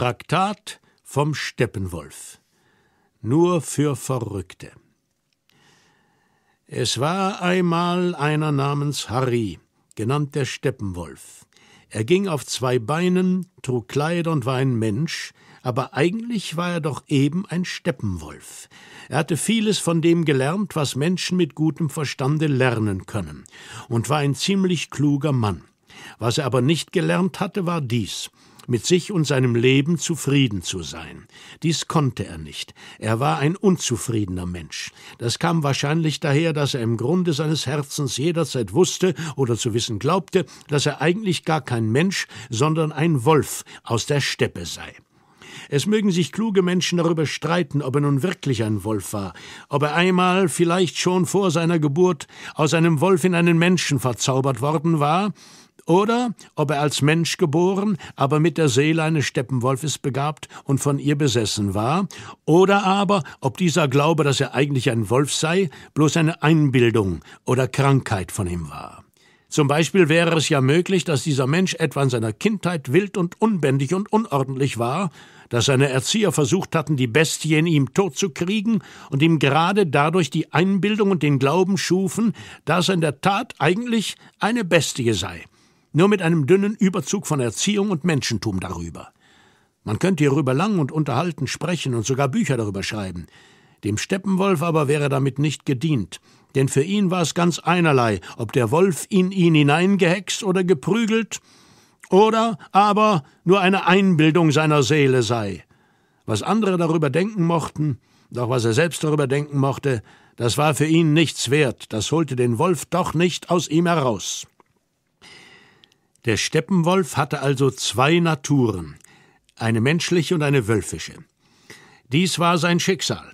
Traktat vom Steppenwolf. Nur für Verrückte. Es war einmal einer namens Harry, genannt der Steppenwolf. Er ging auf zwei Beinen, trug Kleider und war ein Mensch, aber eigentlich war er doch eben ein Steppenwolf. Er hatte vieles von dem gelernt, was Menschen mit gutem Verstande lernen können, und war ein ziemlich kluger Mann. Was er aber nicht gelernt hatte, war dies mit sich und seinem Leben zufrieden zu sein. Dies konnte er nicht. Er war ein unzufriedener Mensch. Das kam wahrscheinlich daher, dass er im Grunde seines Herzens jederzeit wusste oder zu wissen glaubte, dass er eigentlich gar kein Mensch, sondern ein Wolf aus der Steppe sei. Es mögen sich kluge Menschen darüber streiten, ob er nun wirklich ein Wolf war, ob er einmal, vielleicht schon vor seiner Geburt, aus einem Wolf in einen Menschen verzaubert worden war, oder ob er als Mensch geboren, aber mit der Seele eines Steppenwolfes begabt und von ihr besessen war, oder aber ob dieser Glaube, dass er eigentlich ein Wolf sei, bloß eine Einbildung oder Krankheit von ihm war. Zum Beispiel wäre es ja möglich, dass dieser Mensch etwa in seiner Kindheit wild und unbändig und unordentlich war, dass seine Erzieher versucht hatten, die Bestie in ihm tot zu kriegen und ihm gerade dadurch die Einbildung und den Glauben schufen, dass er in der Tat eigentlich eine Bestie sei nur mit einem dünnen Überzug von Erziehung und Menschentum darüber. Man könnte hierüber lang und unterhalten sprechen und sogar Bücher darüber schreiben. Dem Steppenwolf aber wäre damit nicht gedient, denn für ihn war es ganz einerlei, ob der Wolf in ihn hineingehext oder geprügelt, oder aber nur eine Einbildung seiner Seele sei. Was andere darüber denken mochten, doch was er selbst darüber denken mochte, das war für ihn nichts wert, das holte den Wolf doch nicht aus ihm heraus. Der Steppenwolf hatte also zwei Naturen, eine menschliche und eine wölfische. Dies war sein Schicksal.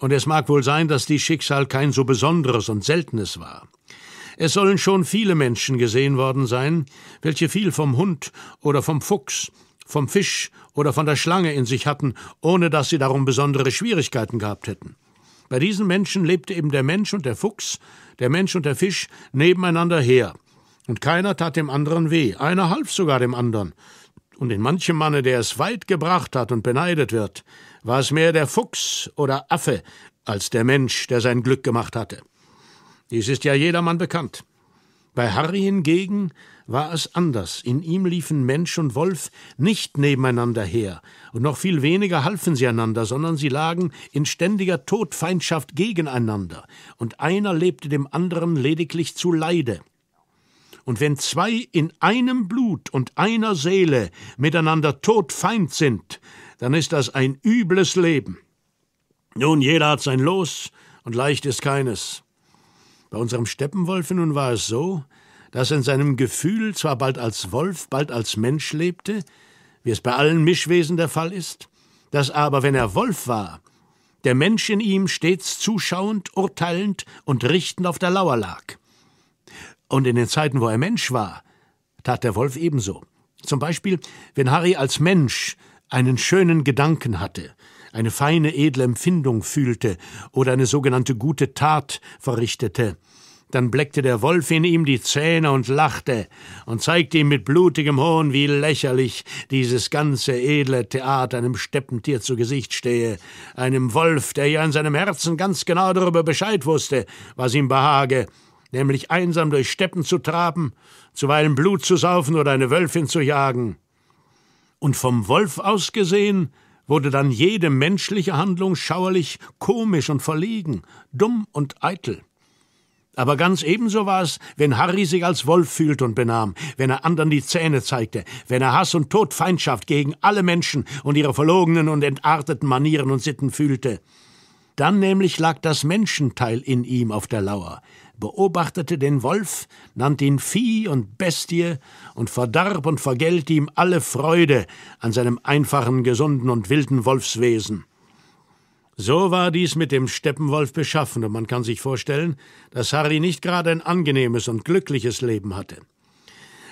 Und es mag wohl sein, dass dies Schicksal kein so besonderes und seltenes war. Es sollen schon viele Menschen gesehen worden sein, welche viel vom Hund oder vom Fuchs, vom Fisch oder von der Schlange in sich hatten, ohne dass sie darum besondere Schwierigkeiten gehabt hätten. Bei diesen Menschen lebte eben der Mensch und der Fuchs, der Mensch und der Fisch nebeneinander her, und keiner tat dem anderen weh, einer half sogar dem anderen. Und in manchem Manne, der es weit gebracht hat und beneidet wird, war es mehr der Fuchs oder Affe als der Mensch, der sein Glück gemacht hatte. Dies ist ja jedermann bekannt. Bei Harry hingegen war es anders. In ihm liefen Mensch und Wolf nicht nebeneinander her, und noch viel weniger halfen sie einander, sondern sie lagen in ständiger Todfeindschaft gegeneinander, und einer lebte dem anderen lediglich zu Leide und wenn zwei in einem Blut und einer Seele miteinander todfeind sind, dann ist das ein übles Leben. Nun, jeder hat sein Los, und leicht ist keines. Bei unserem Steppenwolfe nun war es so, dass in seinem Gefühl zwar bald als Wolf, bald als Mensch lebte, wie es bei allen Mischwesen der Fall ist, dass aber, wenn er Wolf war, der Mensch in ihm stets zuschauend, urteilend und richtend auf der Lauer lag. Und in den Zeiten, wo er Mensch war, tat der Wolf ebenso. Zum Beispiel, wenn Harry als Mensch einen schönen Gedanken hatte, eine feine, edle Empfindung fühlte oder eine sogenannte gute Tat verrichtete, dann bleckte der Wolf in ihm die Zähne und lachte und zeigte ihm mit blutigem Hohn, wie lächerlich dieses ganze edle Theater einem Steppentier zu Gesicht stehe, einem Wolf, der ja in seinem Herzen ganz genau darüber Bescheid wusste, was ihm behage nämlich einsam durch Steppen zu traben, zuweilen Blut zu saufen oder eine Wölfin zu jagen. Und vom Wolf aus gesehen wurde dann jede menschliche Handlung schauerlich komisch und verlegen, dumm und eitel. Aber ganz ebenso war es, wenn Harry sich als Wolf fühlte und benahm, wenn er anderen die Zähne zeigte, wenn er Hass und Todfeindschaft gegen alle Menschen und ihre verlogenen und entarteten Manieren und Sitten fühlte. Dann nämlich lag das Menschenteil in ihm auf der Lauer, beobachtete den Wolf, nannt ihn Vieh und Bestie und verdarb und vergällte ihm alle Freude an seinem einfachen, gesunden und wilden Wolfswesen. So war dies mit dem Steppenwolf beschaffen, und man kann sich vorstellen, dass Harry nicht gerade ein angenehmes und glückliches Leben hatte.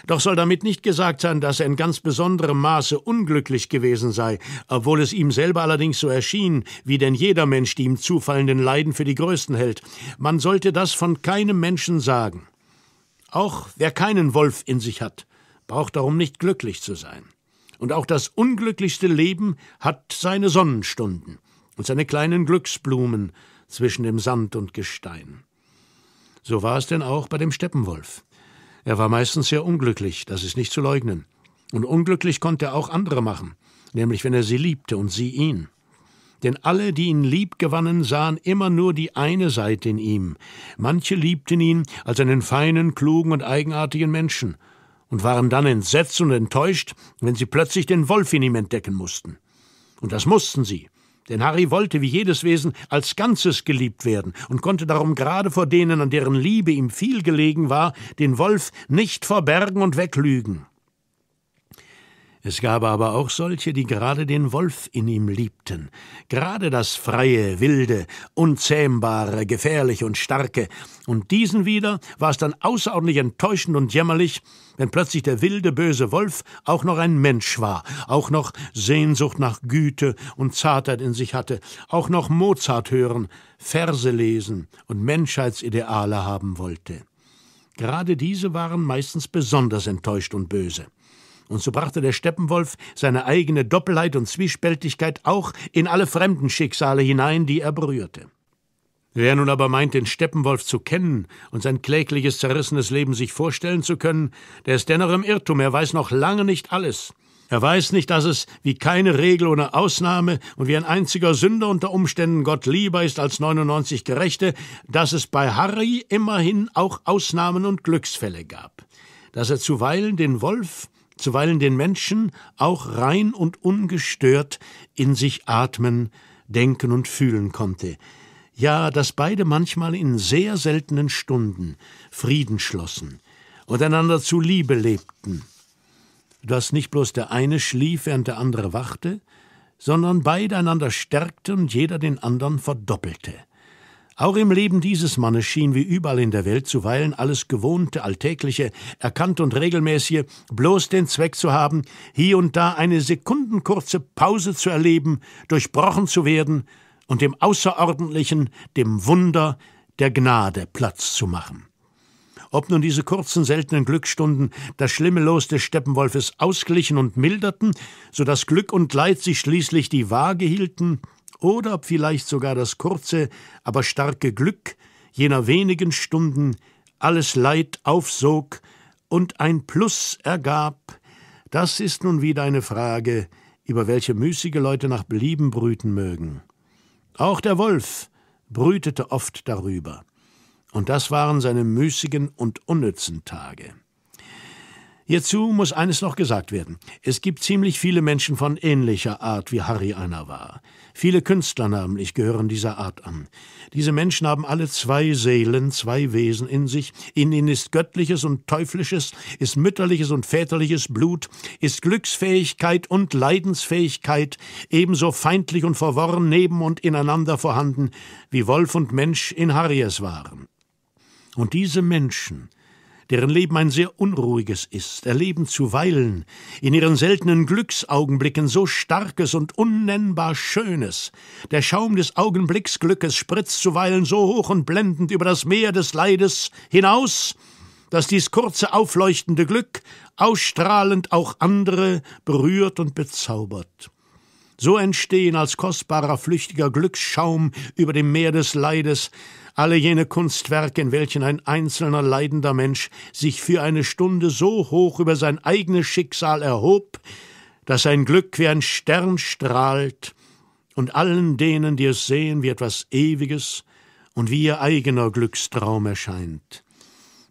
Doch soll damit nicht gesagt sein, dass er in ganz besonderem Maße unglücklich gewesen sei, obwohl es ihm selber allerdings so erschien, wie denn jeder Mensch die ihm zufallenden Leiden für die größten hält. Man sollte das von keinem Menschen sagen. Auch wer keinen Wolf in sich hat, braucht darum nicht glücklich zu sein. Und auch das unglücklichste Leben hat seine Sonnenstunden und seine kleinen Glücksblumen zwischen dem Sand und Gestein. So war es denn auch bei dem Steppenwolf. Er war meistens sehr unglücklich, das ist nicht zu leugnen. Und unglücklich konnte er auch andere machen, nämlich wenn er sie liebte und sie ihn. Denn alle, die ihn lieb gewannen, sahen immer nur die eine Seite in ihm. Manche liebten ihn als einen feinen, klugen und eigenartigen Menschen und waren dann entsetzt und enttäuscht, wenn sie plötzlich den Wolf in ihm entdecken mussten. Und das mussten sie, denn Harry wollte wie jedes Wesen als Ganzes geliebt werden und konnte darum gerade vor denen, an deren Liebe ihm viel gelegen war, den Wolf nicht verbergen und weglügen. Es gab aber auch solche, die gerade den Wolf in ihm liebten, gerade das freie, wilde, unzähmbare, gefährliche und starke, und diesen wieder war es dann außerordentlich enttäuschend und jämmerlich, wenn plötzlich der wilde, böse Wolf auch noch ein Mensch war, auch noch Sehnsucht nach Güte und Zartheit in sich hatte, auch noch Mozart hören, Verse lesen und Menschheitsideale haben wollte. Gerade diese waren meistens besonders enttäuscht und böse und so brachte der Steppenwolf seine eigene Doppelheit und Zwiespältigkeit auch in alle fremden Schicksale hinein, die er berührte. Wer nun aber meint, den Steppenwolf zu kennen und sein klägliches, zerrissenes Leben sich vorstellen zu können, der ist dennoch im Irrtum, er weiß noch lange nicht alles. Er weiß nicht, dass es wie keine Regel ohne Ausnahme und wie ein einziger Sünder unter Umständen Gott lieber ist als 99 Gerechte, dass es bei Harry immerhin auch Ausnahmen und Glücksfälle gab. Dass er zuweilen den Wolf zuweilen den Menschen auch rein und ungestört in sich atmen, denken und fühlen konnte. Ja, dass beide manchmal in sehr seltenen Stunden Frieden schlossen und einander zu Liebe lebten. Dass nicht bloß der eine schlief, während der andere wachte, sondern beide einander stärkte und jeder den anderen verdoppelte. Auch im Leben dieses Mannes schien wie überall in der Welt zuweilen alles Gewohnte, Alltägliche, Erkannte und Regelmäßige bloß den Zweck zu haben, hier und da eine sekundenkurze Pause zu erleben, durchbrochen zu werden und dem Außerordentlichen, dem Wunder der Gnade Platz zu machen. Ob nun diese kurzen, seltenen Glücksstunden das schlimme Los des Steppenwolfes ausglichen und milderten, so dass Glück und Leid sich schließlich die Waage hielten, oder vielleicht sogar das kurze, aber starke Glück jener wenigen Stunden alles Leid aufsog und ein Plus ergab, das ist nun wieder eine Frage, über welche müßige Leute nach Belieben brüten mögen. Auch der Wolf brütete oft darüber, und das waren seine müßigen und unnützen Tage. Hierzu muss eines noch gesagt werden. Es gibt ziemlich viele Menschen von ähnlicher Art, wie Harry einer war. Viele Künstler nämlich gehören dieser Art an. Diese Menschen haben alle zwei Seelen, zwei Wesen in sich. In ihnen ist göttliches und teuflisches, ist mütterliches und väterliches Blut, ist Glücksfähigkeit und Leidensfähigkeit ebenso feindlich und verworren neben und ineinander vorhanden, wie Wolf und Mensch in Harry es waren. Und diese Menschen deren Leben ein sehr unruhiges ist, erleben zuweilen in ihren seltenen Glücksaugenblicken so starkes und unnennbar Schönes. Der Schaum des Augenblicksglückes spritzt zuweilen so hoch und blendend über das Meer des Leides hinaus, dass dies kurze aufleuchtende Glück ausstrahlend auch andere berührt und bezaubert. So entstehen als kostbarer flüchtiger Glücksschaum über dem Meer des Leides alle jene Kunstwerke, in welchen ein einzelner leidender Mensch sich für eine Stunde so hoch über sein eigenes Schicksal erhob, dass sein Glück wie ein Stern strahlt und allen denen, die es sehen, wie etwas Ewiges und wie ihr eigener Glückstraum erscheint.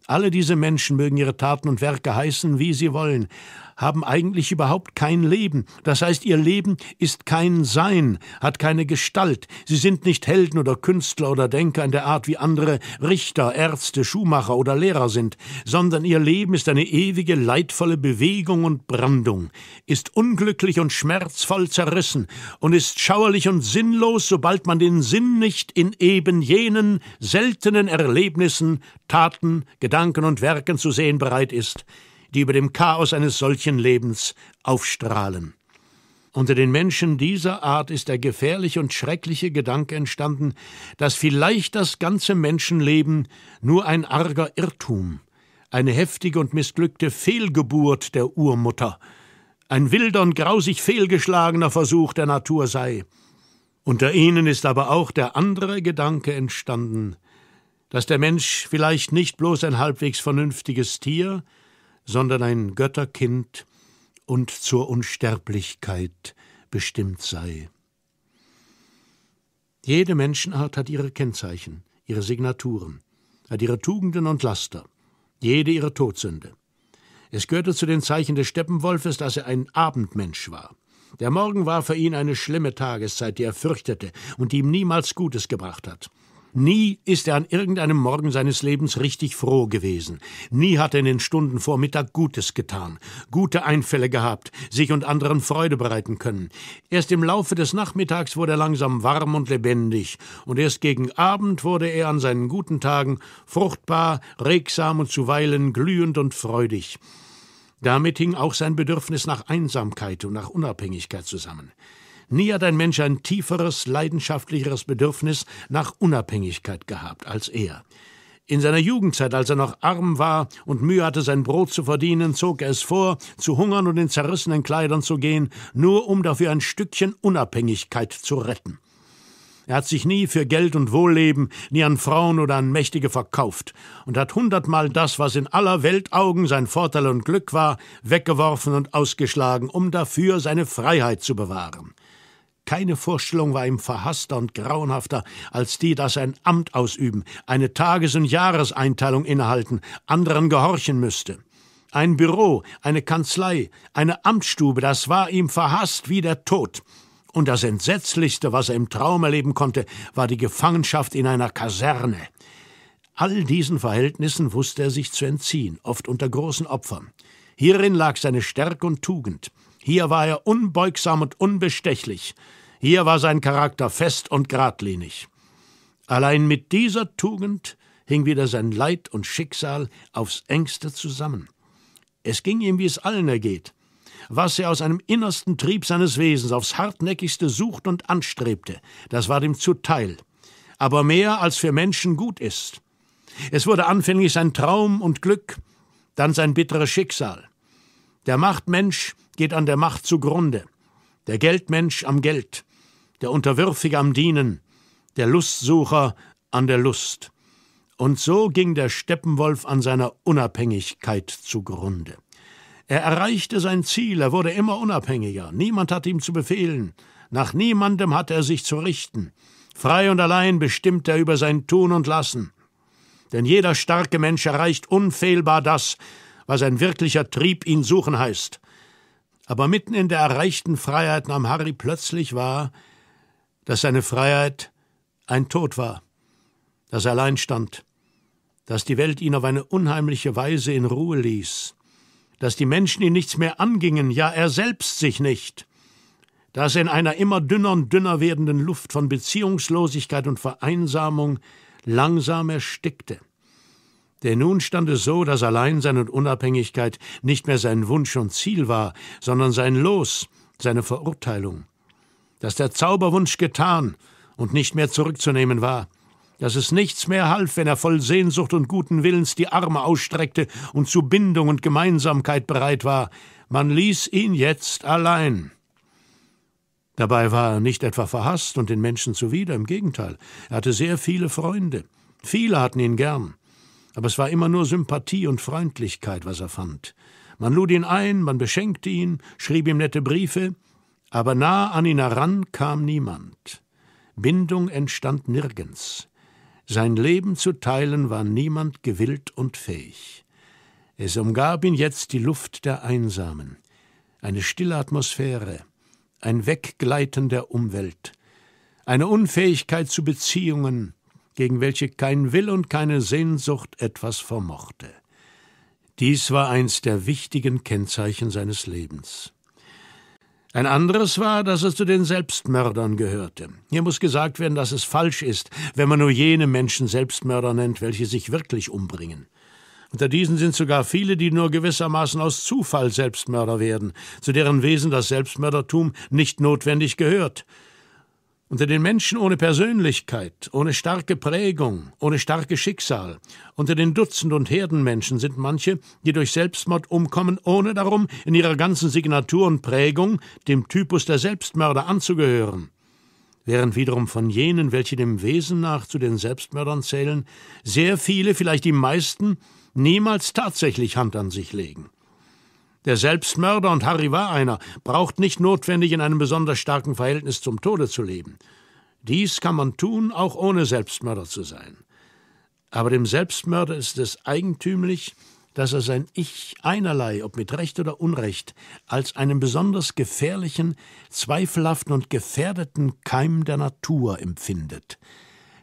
Alle diese Menschen mögen ihre Taten und Werke heißen, wie sie wollen, haben eigentlich überhaupt kein Leben. Das heißt, ihr Leben ist kein Sein, hat keine Gestalt. Sie sind nicht Helden oder Künstler oder Denker in der Art, wie andere Richter, Ärzte, Schuhmacher oder Lehrer sind, sondern ihr Leben ist eine ewige, leidvolle Bewegung und Brandung, ist unglücklich und schmerzvoll zerrissen und ist schauerlich und sinnlos, sobald man den Sinn nicht in eben jenen seltenen Erlebnissen, Taten, Gedanken und Werken zu sehen bereit ist, die über dem Chaos eines solchen Lebens aufstrahlen. Unter den Menschen dieser Art ist der gefährliche und schreckliche Gedanke entstanden, dass vielleicht das ganze Menschenleben nur ein arger Irrtum, eine heftige und missglückte Fehlgeburt der Urmutter, ein wilder und grausig fehlgeschlagener Versuch der Natur sei. Unter ihnen ist aber auch der andere Gedanke entstanden, dass der Mensch vielleicht nicht bloß ein halbwegs vernünftiges Tier, sondern ein Götterkind und zur Unsterblichkeit bestimmt sei. Jede Menschenart hat ihre Kennzeichen, ihre Signaturen, hat ihre Tugenden und Laster, jede ihre Todsünde. Es gehörte zu den Zeichen des Steppenwolfes, dass er ein Abendmensch war. Der Morgen war für ihn eine schlimme Tageszeit, die er fürchtete und die ihm niemals Gutes gebracht hat. Nie ist er an irgendeinem Morgen seines Lebens richtig froh gewesen. Nie hat er in den Stunden vor Mittag Gutes getan, gute Einfälle gehabt, sich und anderen Freude bereiten können. Erst im Laufe des Nachmittags wurde er langsam warm und lebendig, und erst gegen Abend wurde er an seinen guten Tagen fruchtbar, regsam und zuweilen glühend und freudig. Damit hing auch sein Bedürfnis nach Einsamkeit und nach Unabhängigkeit zusammen. Nie hat ein Mensch ein tieferes, leidenschaftlicheres Bedürfnis nach Unabhängigkeit gehabt als er. In seiner Jugendzeit, als er noch arm war und Mühe hatte, sein Brot zu verdienen, zog er es vor, zu hungern und in zerrissenen Kleidern zu gehen, nur um dafür ein Stückchen Unabhängigkeit zu retten. Er hat sich nie für Geld und Wohlleben, nie an Frauen oder an Mächtige verkauft und hat hundertmal das, was in aller Welt Augen sein Vorteil und Glück war, weggeworfen und ausgeschlagen, um dafür seine Freiheit zu bewahren. Keine Vorstellung war ihm verhasster und grauenhafter als die, dass ein Amt ausüben, eine Tages- und Jahreseinteilung innehalten, anderen gehorchen müsste. Ein Büro, eine Kanzlei, eine Amtsstube, das war ihm verhasst wie der Tod. Und das Entsetzlichste, was er im Traum erleben konnte, war die Gefangenschaft in einer Kaserne. All diesen Verhältnissen wusste er sich zu entziehen, oft unter großen Opfern. Hierin lag seine Stärke und Tugend. Hier war er unbeugsam und unbestechlich. Hier war sein Charakter fest und geradlinig. Allein mit dieser Tugend hing wieder sein Leid und Schicksal aufs engste zusammen. Es ging ihm, wie es allen ergeht. Was er aus einem innersten Trieb seines Wesens aufs hartnäckigste sucht und anstrebte, das war ihm zuteil. Aber mehr als für Menschen gut ist. Es wurde anfänglich sein Traum und Glück, dann sein bitteres Schicksal. Der Machtmensch geht an der Macht zugrunde, der Geldmensch am Geld, der Unterwürfige am Dienen, der Lustsucher an der Lust. Und so ging der Steppenwolf an seiner Unabhängigkeit zugrunde. Er erreichte sein Ziel, er wurde immer unabhängiger, niemand hat ihm zu befehlen, nach niemandem hat er sich zu richten, frei und allein bestimmt er über sein Tun und Lassen. Denn jeder starke Mensch erreicht unfehlbar das, was ein wirklicher Trieb ihn suchen heißt. Aber mitten in der erreichten Freiheit nahm Harry plötzlich wahr, dass seine Freiheit ein Tod war, dass er allein stand, dass die Welt ihn auf eine unheimliche Weise in Ruhe ließ, dass die Menschen ihn nichts mehr angingen, ja er selbst sich nicht, dass in einer immer dünner und dünner werdenden Luft von Beziehungslosigkeit und Vereinsamung langsam erstickte. Denn nun stand es so, dass allein seine Unabhängigkeit nicht mehr sein Wunsch und Ziel war, sondern sein Los, seine Verurteilung dass der Zauberwunsch getan und nicht mehr zurückzunehmen war, dass es nichts mehr half, wenn er voll Sehnsucht und guten Willens die Arme ausstreckte und zu Bindung und Gemeinsamkeit bereit war, man ließ ihn jetzt allein. Dabei war er nicht etwa verhasst und den Menschen zuwider, im Gegenteil, er hatte sehr viele Freunde, viele hatten ihn gern, aber es war immer nur Sympathie und Freundlichkeit, was er fand. Man lud ihn ein, man beschenkte ihn, schrieb ihm nette Briefe, aber nah an ihn heran kam niemand. Bindung entstand nirgends. Sein Leben zu teilen war niemand gewillt und fähig. Es umgab ihn jetzt die Luft der Einsamen, eine stille Atmosphäre, ein Weggleiten der Umwelt, eine Unfähigkeit zu Beziehungen, gegen welche kein Will und keine Sehnsucht etwas vermochte. Dies war eins der wichtigen Kennzeichen seines Lebens. Ein anderes war, dass es zu den Selbstmördern gehörte. Hier muss gesagt werden, dass es falsch ist, wenn man nur jene Menschen Selbstmörder nennt, welche sich wirklich umbringen. Unter diesen sind sogar viele, die nur gewissermaßen aus Zufall Selbstmörder werden, zu deren Wesen das Selbstmördertum nicht notwendig gehört. Unter den Menschen ohne Persönlichkeit, ohne starke Prägung, ohne starkes Schicksal, unter den Dutzend und Herdenmenschen sind manche, die durch Selbstmord umkommen, ohne darum in ihrer ganzen Signatur und Prägung dem Typus der Selbstmörder anzugehören. Während wiederum von jenen, welche dem Wesen nach zu den Selbstmördern zählen, sehr viele, vielleicht die meisten, niemals tatsächlich Hand an sich legen. Der Selbstmörder, und Harry war einer, braucht nicht notwendig in einem besonders starken Verhältnis zum Tode zu leben. Dies kann man tun, auch ohne Selbstmörder zu sein. Aber dem Selbstmörder ist es eigentümlich, dass er sein Ich einerlei, ob mit Recht oder Unrecht, als einen besonders gefährlichen, zweifelhaften und gefährdeten Keim der Natur empfindet,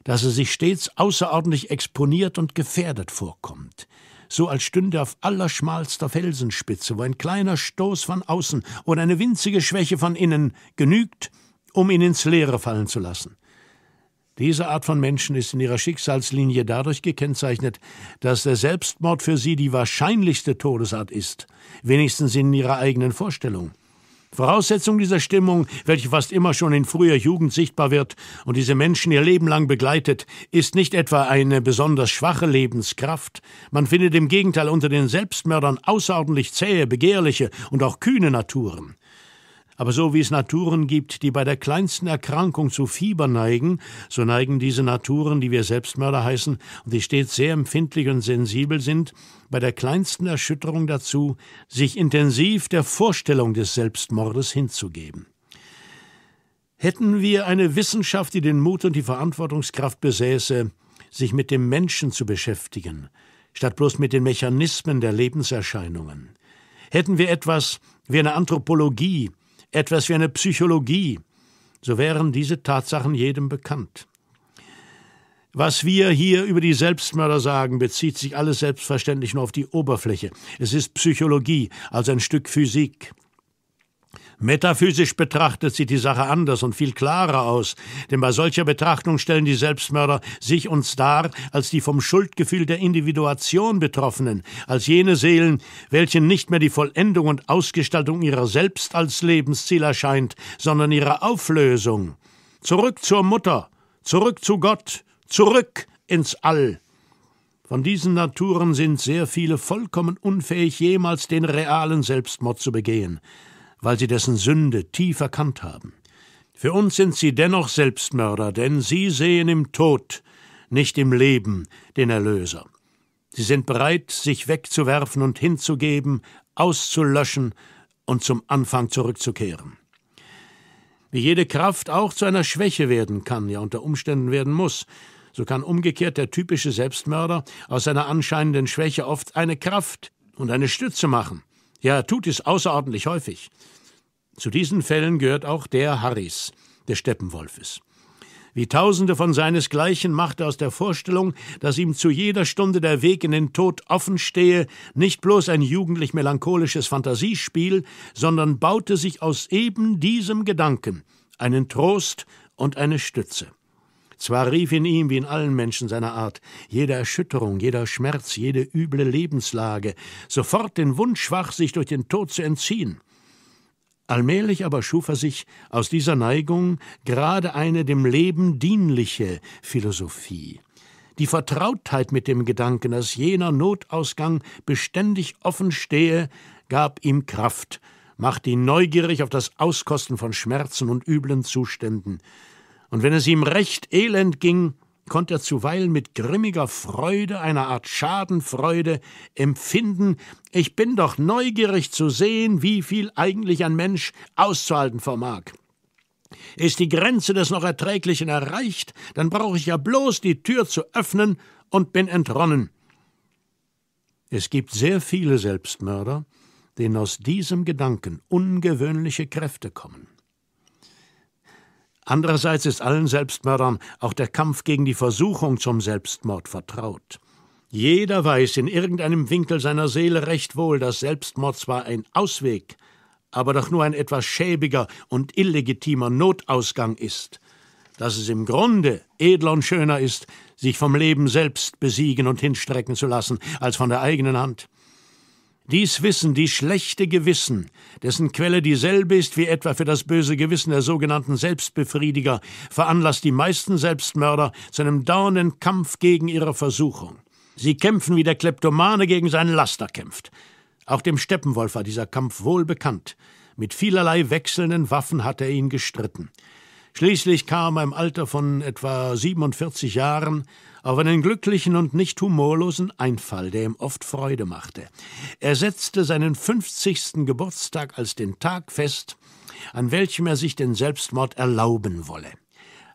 dass er sich stets außerordentlich exponiert und gefährdet vorkommt, so als stünde auf allerschmalster Felsenspitze, wo ein kleiner Stoß von außen oder eine winzige Schwäche von innen genügt, um ihn ins Leere fallen zu lassen. Diese Art von Menschen ist in ihrer Schicksalslinie dadurch gekennzeichnet, dass der Selbstmord für sie die wahrscheinlichste Todesart ist, wenigstens in ihrer eigenen Vorstellung. Voraussetzung dieser Stimmung, welche fast immer schon in früher Jugend sichtbar wird und diese Menschen ihr Leben lang begleitet, ist nicht etwa eine besonders schwache Lebenskraft. Man findet im Gegenteil unter den Selbstmördern außerordentlich zähe, begehrliche und auch kühne Naturen. Aber so wie es Naturen gibt, die bei der kleinsten Erkrankung zu Fieber neigen, so neigen diese Naturen, die wir Selbstmörder heißen und die stets sehr empfindlich und sensibel sind, bei der kleinsten Erschütterung dazu, sich intensiv der Vorstellung des Selbstmordes hinzugeben. Hätten wir eine Wissenschaft, die den Mut und die Verantwortungskraft besäße, sich mit dem Menschen zu beschäftigen, statt bloß mit den Mechanismen der Lebenserscheinungen, hätten wir etwas wie eine Anthropologie, etwas wie eine Psychologie, so wären diese Tatsachen jedem bekannt. Was wir hier über die Selbstmörder sagen, bezieht sich alles selbstverständlich nur auf die Oberfläche. Es ist Psychologie, also ein Stück Physik. Metaphysisch betrachtet sieht die Sache anders und viel klarer aus, denn bei solcher Betrachtung stellen die Selbstmörder sich uns dar als die vom Schuldgefühl der Individuation Betroffenen, als jene Seelen, welchen nicht mehr die Vollendung und Ausgestaltung ihrer selbst als Lebensziel erscheint, sondern ihre Auflösung. Zurück zur Mutter, zurück zu Gott, zurück ins All. Von diesen Naturen sind sehr viele vollkommen unfähig, jemals den realen Selbstmord zu begehen weil sie dessen Sünde tief erkannt haben. Für uns sind sie dennoch Selbstmörder, denn sie sehen im Tod, nicht im Leben, den Erlöser. Sie sind bereit, sich wegzuwerfen und hinzugeben, auszulöschen und zum Anfang zurückzukehren. Wie jede Kraft auch zu einer Schwäche werden kann, ja unter Umständen werden muss, so kann umgekehrt der typische Selbstmörder aus seiner anscheinenden Schwäche oft eine Kraft und eine Stütze machen. Ja, tut es außerordentlich häufig. Zu diesen Fällen gehört auch der Harris, der Steppenwolfes. Wie Tausende von seinesgleichen machte aus der Vorstellung, dass ihm zu jeder Stunde der Weg in den Tod offen stehe, nicht bloß ein jugendlich melancholisches Fantasiespiel, sondern baute sich aus eben diesem Gedanken einen Trost und eine Stütze. Zwar rief in ihm, wie in allen Menschen seiner Art, jede Erschütterung, jeder Schmerz, jede üble Lebenslage, sofort den Wunsch wach, sich durch den Tod zu entziehen. Allmählich aber schuf er sich aus dieser Neigung gerade eine dem Leben dienliche Philosophie. Die Vertrautheit mit dem Gedanken, dass jener Notausgang beständig offen stehe, gab ihm Kraft, machte ihn neugierig auf das Auskosten von Schmerzen und üblen Zuständen, und wenn es ihm recht elend ging, konnte er zuweilen mit grimmiger Freude, einer Art Schadenfreude, empfinden, ich bin doch neugierig zu sehen, wie viel eigentlich ein Mensch auszuhalten vermag. Ist die Grenze des noch Erträglichen erreicht, dann brauche ich ja bloß die Tür zu öffnen und bin entronnen. Es gibt sehr viele Selbstmörder, denen aus diesem Gedanken ungewöhnliche Kräfte kommen. Andererseits ist allen Selbstmördern auch der Kampf gegen die Versuchung zum Selbstmord vertraut. Jeder weiß in irgendeinem Winkel seiner Seele recht wohl, dass Selbstmord zwar ein Ausweg, aber doch nur ein etwas schäbiger und illegitimer Notausgang ist, dass es im Grunde edler und schöner ist, sich vom Leben selbst besiegen und hinstrecken zu lassen, als von der eigenen Hand. Dies Wissen, die schlechte Gewissen, dessen Quelle dieselbe ist wie etwa für das böse Gewissen der sogenannten Selbstbefriediger, veranlasst die meisten Selbstmörder zu einem dauernden Kampf gegen ihre Versuchung. Sie kämpfen, wie der Kleptomane gegen seinen Laster kämpft. Auch dem Steppenwolf war dieser Kampf wohl bekannt. Mit vielerlei wechselnden Waffen hat er ihn gestritten. Schließlich kam er im Alter von etwa 47 Jahren auf einen glücklichen und nicht humorlosen Einfall, der ihm oft Freude machte. Er setzte seinen 50. Geburtstag als den Tag fest, an welchem er sich den Selbstmord erlauben wolle.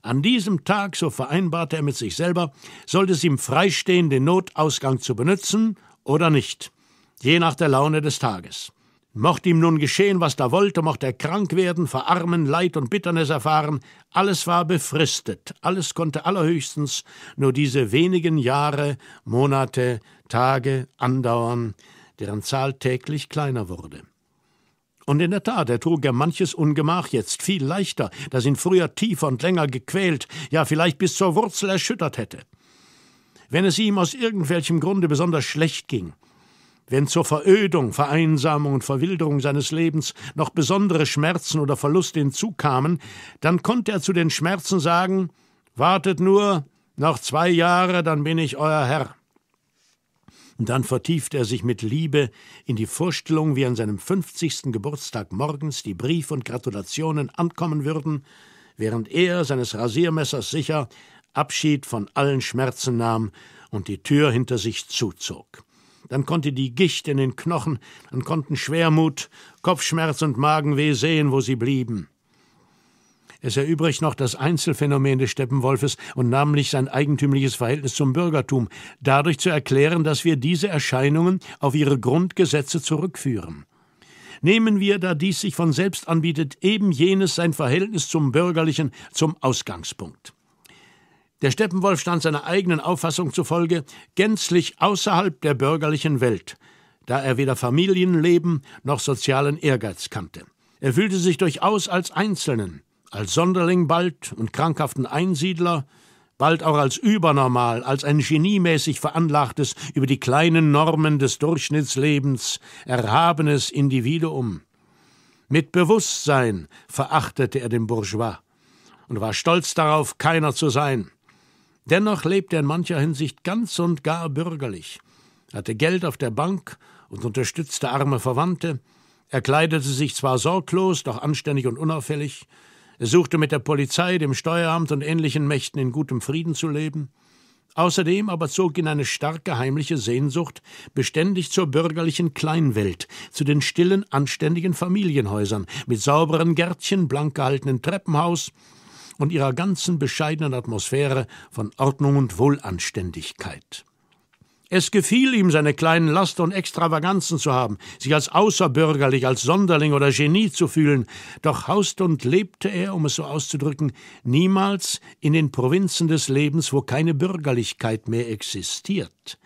An diesem Tag, so vereinbarte er mit sich selber, sollte es ihm freistehen, den Notausgang zu benutzen oder nicht, je nach der Laune des Tages. Mocht ihm nun geschehen, was da wollte, mocht er krank werden, verarmen, Leid und Bitternis erfahren, alles war befristet, alles konnte allerhöchstens nur diese wenigen Jahre, Monate, Tage andauern, deren Zahl täglich kleiner wurde. Und in der Tat ertrug er manches Ungemach jetzt viel leichter, das ihn früher tiefer und länger gequält, ja vielleicht bis zur Wurzel erschüttert hätte. Wenn es ihm aus irgendwelchem Grunde besonders schlecht ging, wenn zur Verödung, Vereinsamung und Verwilderung seines Lebens noch besondere Schmerzen oder Verluste hinzukamen, dann konnte er zu den Schmerzen sagen Wartet nur, noch zwei Jahre, dann bin ich euer Herr. Und dann vertiefte er sich mit Liebe in die Vorstellung, wie an seinem 50. Geburtstag morgens die Briefe und Gratulationen ankommen würden, während er, seines Rasiermessers sicher, Abschied von allen Schmerzen nahm und die Tür hinter sich zuzog dann konnte die Gicht in den Knochen, dann konnten Schwermut, Kopfschmerz und Magenweh sehen, wo sie blieben. Es erübrigt noch das Einzelfänomen des Steppenwolfes und namentlich sein eigentümliches Verhältnis zum Bürgertum, dadurch zu erklären, dass wir diese Erscheinungen auf ihre Grundgesetze zurückführen. Nehmen wir, da dies sich von selbst anbietet, eben jenes sein Verhältnis zum Bürgerlichen zum Ausgangspunkt. Der Steppenwolf stand seiner eigenen Auffassung zufolge gänzlich außerhalb der bürgerlichen Welt, da er weder Familienleben noch sozialen Ehrgeiz kannte. Er fühlte sich durchaus als Einzelnen, als Sonderling bald und krankhaften Einsiedler, bald auch als übernormal, als ein geniemäßig veranlagtes, über die kleinen Normen des Durchschnittslebens erhabenes Individuum. Mit Bewusstsein verachtete er den Bourgeois und war stolz darauf, keiner zu sein. Dennoch lebte er in mancher Hinsicht ganz und gar bürgerlich, hatte Geld auf der Bank und unterstützte arme Verwandte, er kleidete sich zwar sorglos, doch anständig und unauffällig, er suchte mit der Polizei, dem Steueramt und ähnlichen Mächten in gutem Frieden zu leben, Außerdem aber zog ihn eine starke heimliche Sehnsucht beständig zur bürgerlichen Kleinwelt, zu den stillen, anständigen Familienhäusern mit sauberen Gärtchen, blank gehaltenen Treppenhaus und ihrer ganzen bescheidenen Atmosphäre von Ordnung und Wohlanständigkeit. Es gefiel ihm, seine kleinen Laster und Extravaganzen zu haben, sich als außerbürgerlich, als Sonderling oder Genie zu fühlen, doch hauste und lebte er, um es so auszudrücken, niemals in den Provinzen des Lebens, wo keine Bürgerlichkeit mehr existiert.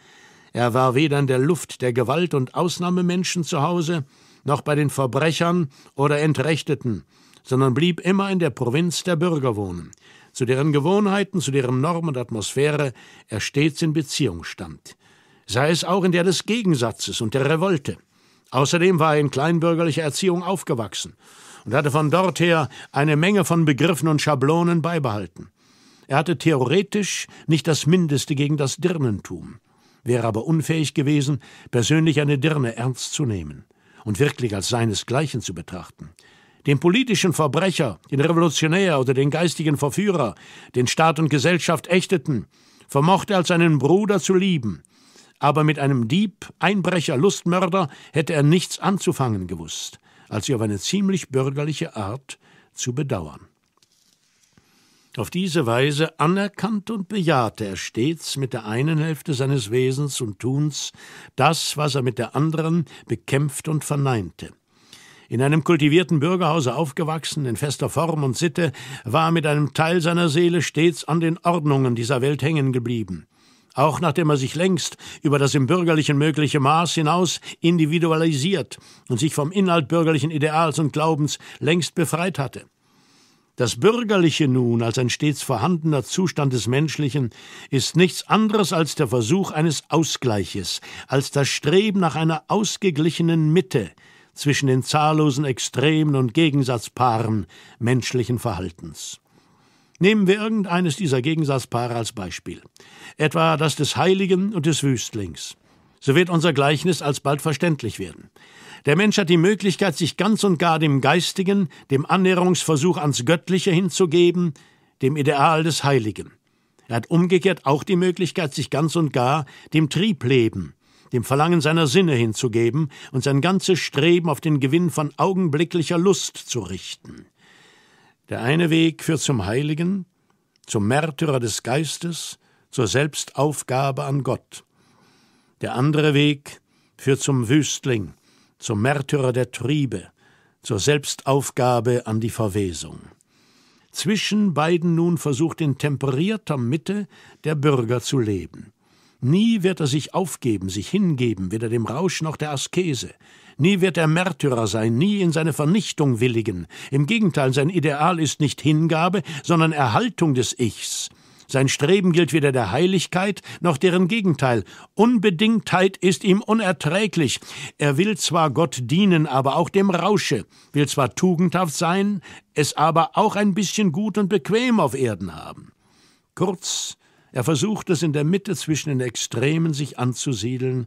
Er war weder in der Luft der Gewalt und Ausnahmemenschen zu Hause, noch bei den Verbrechern oder Entrechteten, sondern blieb immer in der Provinz der Bürger wohnen, zu deren Gewohnheiten, zu deren Norm und Atmosphäre er stets in Beziehung stand, sei es auch in der des Gegensatzes und der Revolte. Außerdem war er in kleinbürgerlicher Erziehung aufgewachsen und hatte von dort her eine Menge von Begriffen und Schablonen beibehalten. Er hatte theoretisch nicht das Mindeste gegen das Dirnentum, wäre aber unfähig gewesen, persönlich eine Dirne ernst zu nehmen und wirklich als seinesgleichen zu betrachten den politischen Verbrecher, den Revolutionär oder den geistigen Verführer, den Staat und Gesellschaft ächteten, vermochte er als seinen Bruder zu lieben, aber mit einem Dieb, Einbrecher, Lustmörder hätte er nichts anzufangen gewusst, als sie auf eine ziemlich bürgerliche Art zu bedauern. Auf diese Weise anerkannte und bejahte er stets mit der einen Hälfte seines Wesens und Tuns das, was er mit der anderen bekämpft und verneinte. In einem kultivierten Bürgerhause aufgewachsen, in fester Form und Sitte, war mit einem Teil seiner Seele stets an den Ordnungen dieser Welt hängen geblieben. Auch nachdem er sich längst über das im Bürgerlichen mögliche Maß hinaus individualisiert und sich vom Inhalt bürgerlichen Ideals und Glaubens längst befreit hatte. Das Bürgerliche nun als ein stets vorhandener Zustand des Menschlichen ist nichts anderes als der Versuch eines Ausgleiches, als das Streben nach einer ausgeglichenen Mitte, zwischen den zahllosen Extremen und Gegensatzpaaren menschlichen Verhaltens. Nehmen wir irgendeines dieser Gegensatzpaare als Beispiel, etwa das des Heiligen und des Wüstlings. So wird unser Gleichnis alsbald verständlich werden. Der Mensch hat die Möglichkeit, sich ganz und gar dem Geistigen, dem Annäherungsversuch ans Göttliche hinzugeben, dem Ideal des Heiligen. Er hat umgekehrt auch die Möglichkeit, sich ganz und gar dem Triebleben, dem Verlangen seiner Sinne hinzugeben und sein ganzes Streben auf den Gewinn von augenblicklicher Lust zu richten. Der eine Weg führt zum Heiligen, zum Märtyrer des Geistes, zur Selbstaufgabe an Gott. Der andere Weg führt zum Wüstling, zum Märtyrer der Triebe, zur Selbstaufgabe an die Verwesung. Zwischen beiden nun versucht in temperierter Mitte der Bürger zu leben. Nie wird er sich aufgeben, sich hingeben, weder dem Rausch noch der Askese. Nie wird er Märtyrer sein, nie in seine Vernichtung willigen. Im Gegenteil, sein Ideal ist nicht Hingabe, sondern Erhaltung des Ichs. Sein Streben gilt weder der Heiligkeit noch deren Gegenteil. Unbedingtheit ist ihm unerträglich. Er will zwar Gott dienen, aber auch dem Rausche, will zwar tugendhaft sein, es aber auch ein bisschen gut und bequem auf Erden haben. Kurz, er versucht es in der Mitte zwischen den Extremen sich anzusiedeln,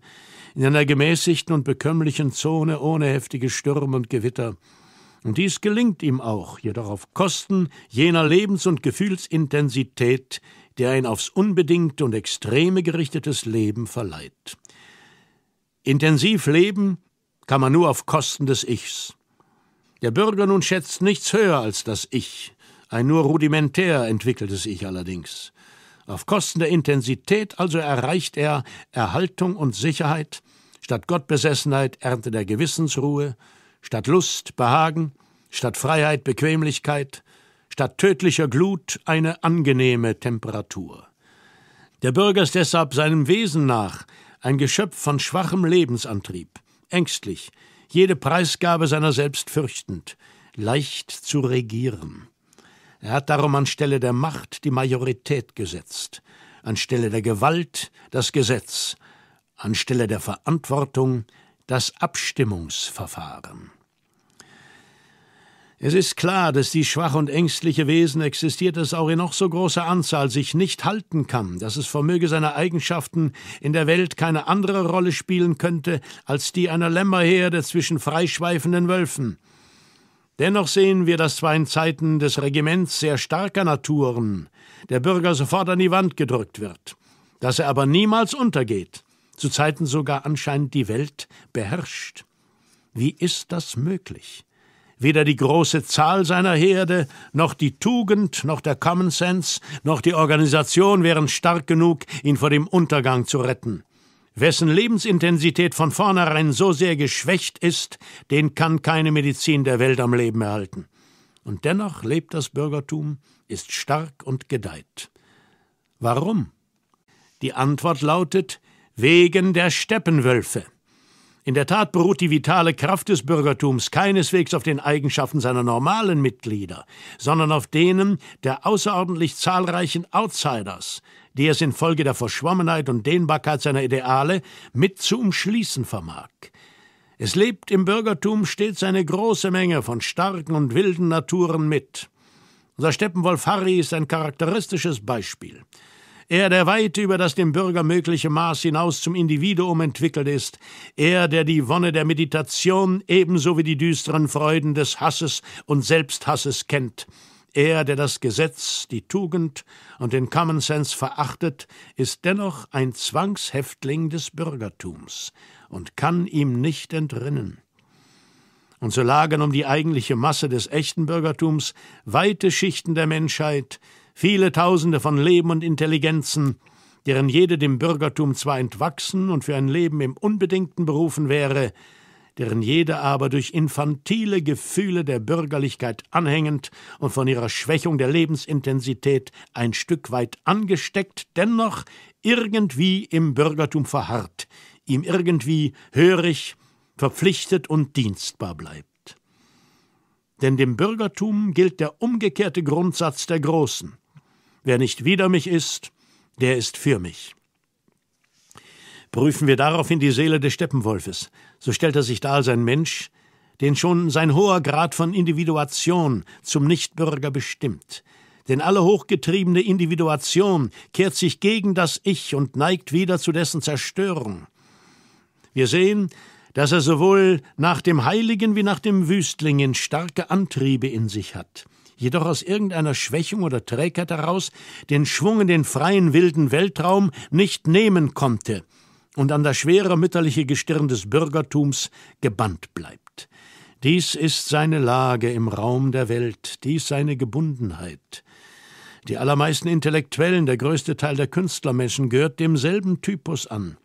in einer gemäßigten und bekömmlichen Zone ohne heftige Stürme und Gewitter. Und dies gelingt ihm auch, jedoch auf Kosten jener Lebens- und Gefühlsintensität, der ein aufs unbedingte und extreme gerichtetes Leben verleiht. Intensiv leben kann man nur auf Kosten des Ichs. Der Bürger nun schätzt nichts höher als das Ich, ein nur rudimentär entwickeltes Ich allerdings. Auf Kosten der Intensität also erreicht er Erhaltung und Sicherheit, statt Gottbesessenheit erntet er Gewissensruhe, statt Lust Behagen, statt Freiheit Bequemlichkeit, statt tödlicher Glut eine angenehme Temperatur. Der Bürger ist deshalb seinem Wesen nach ein Geschöpf von schwachem Lebensantrieb, ängstlich, jede Preisgabe seiner selbst fürchtend, leicht zu regieren. Er hat darum anstelle der Macht die Majorität gesetzt, anstelle der Gewalt das Gesetz, anstelle der Verantwortung das Abstimmungsverfahren. Es ist klar, dass die schwach und ängstliche Wesen existiert, das auch in noch so großer Anzahl sich nicht halten kann, dass es vermöge seiner Eigenschaften in der Welt keine andere Rolle spielen könnte als die einer Lämmerherde zwischen freischweifenden Wölfen. Dennoch sehen wir, dass zwar in Zeiten des Regiments sehr starker Naturen der Bürger sofort an die Wand gedrückt wird, dass er aber niemals untergeht, zu Zeiten sogar anscheinend die Welt beherrscht. Wie ist das möglich? Weder die große Zahl seiner Herde, noch die Tugend, noch der Common Sense, noch die Organisation wären stark genug, ihn vor dem Untergang zu retten. Wessen Lebensintensität von vornherein so sehr geschwächt ist, den kann keine Medizin der Welt am Leben erhalten. Und dennoch lebt das Bürgertum, ist stark und gedeiht. Warum? Die Antwort lautet wegen der Steppenwölfe. In der Tat beruht die vitale Kraft des Bürgertums keineswegs auf den Eigenschaften seiner normalen Mitglieder, sondern auf denen der außerordentlich zahlreichen Outsiders, die es infolge der Verschwommenheit und Dehnbarkeit seiner Ideale mit zu umschließen vermag. Es lebt im Bürgertum stets eine große Menge von starken und wilden Naturen mit. Unser Steppenwolf Harry ist ein charakteristisches Beispiel. Er, der weit über das dem Bürger mögliche Maß hinaus zum Individuum entwickelt ist. Er, der die Wonne der Meditation ebenso wie die düsteren Freuden des Hasses und Selbsthasses kennt. Er, der das Gesetz, die Tugend und den Common Sense verachtet, ist dennoch ein Zwangshäftling des Bürgertums und kann ihm nicht entrinnen. Und so lagen um die eigentliche Masse des echten Bürgertums weite Schichten der Menschheit, viele Tausende von Leben und Intelligenzen, deren jede dem Bürgertum zwar entwachsen und für ein Leben im Unbedingten berufen wäre, deren jede aber durch infantile Gefühle der Bürgerlichkeit anhängend und von ihrer Schwächung der Lebensintensität ein Stück weit angesteckt, dennoch irgendwie im Bürgertum verharrt, ihm irgendwie hörig, verpflichtet und dienstbar bleibt. Denn dem Bürgertum gilt der umgekehrte Grundsatz der Großen. Wer nicht wider mich ist, der ist für mich. Prüfen wir daraufhin die Seele des Steppenwolfes, so stellt er sich da als ein Mensch, den schon sein hoher Grad von Individuation zum Nichtbürger bestimmt. Denn alle hochgetriebene Individuation kehrt sich gegen das Ich und neigt wieder zu dessen Zerstörung. Wir sehen, dass er sowohl nach dem Heiligen wie nach dem Wüstlingen starke Antriebe in sich hat jedoch aus irgendeiner Schwächung oder Trägheit heraus den Schwung in den freien wilden Weltraum nicht nehmen konnte und an das schwere mütterliche Gestirn des Bürgertums gebannt bleibt. Dies ist seine Lage im Raum der Welt, dies seine Gebundenheit. Die allermeisten Intellektuellen, der größte Teil der Künstlermenschen, gehört demselben Typus an.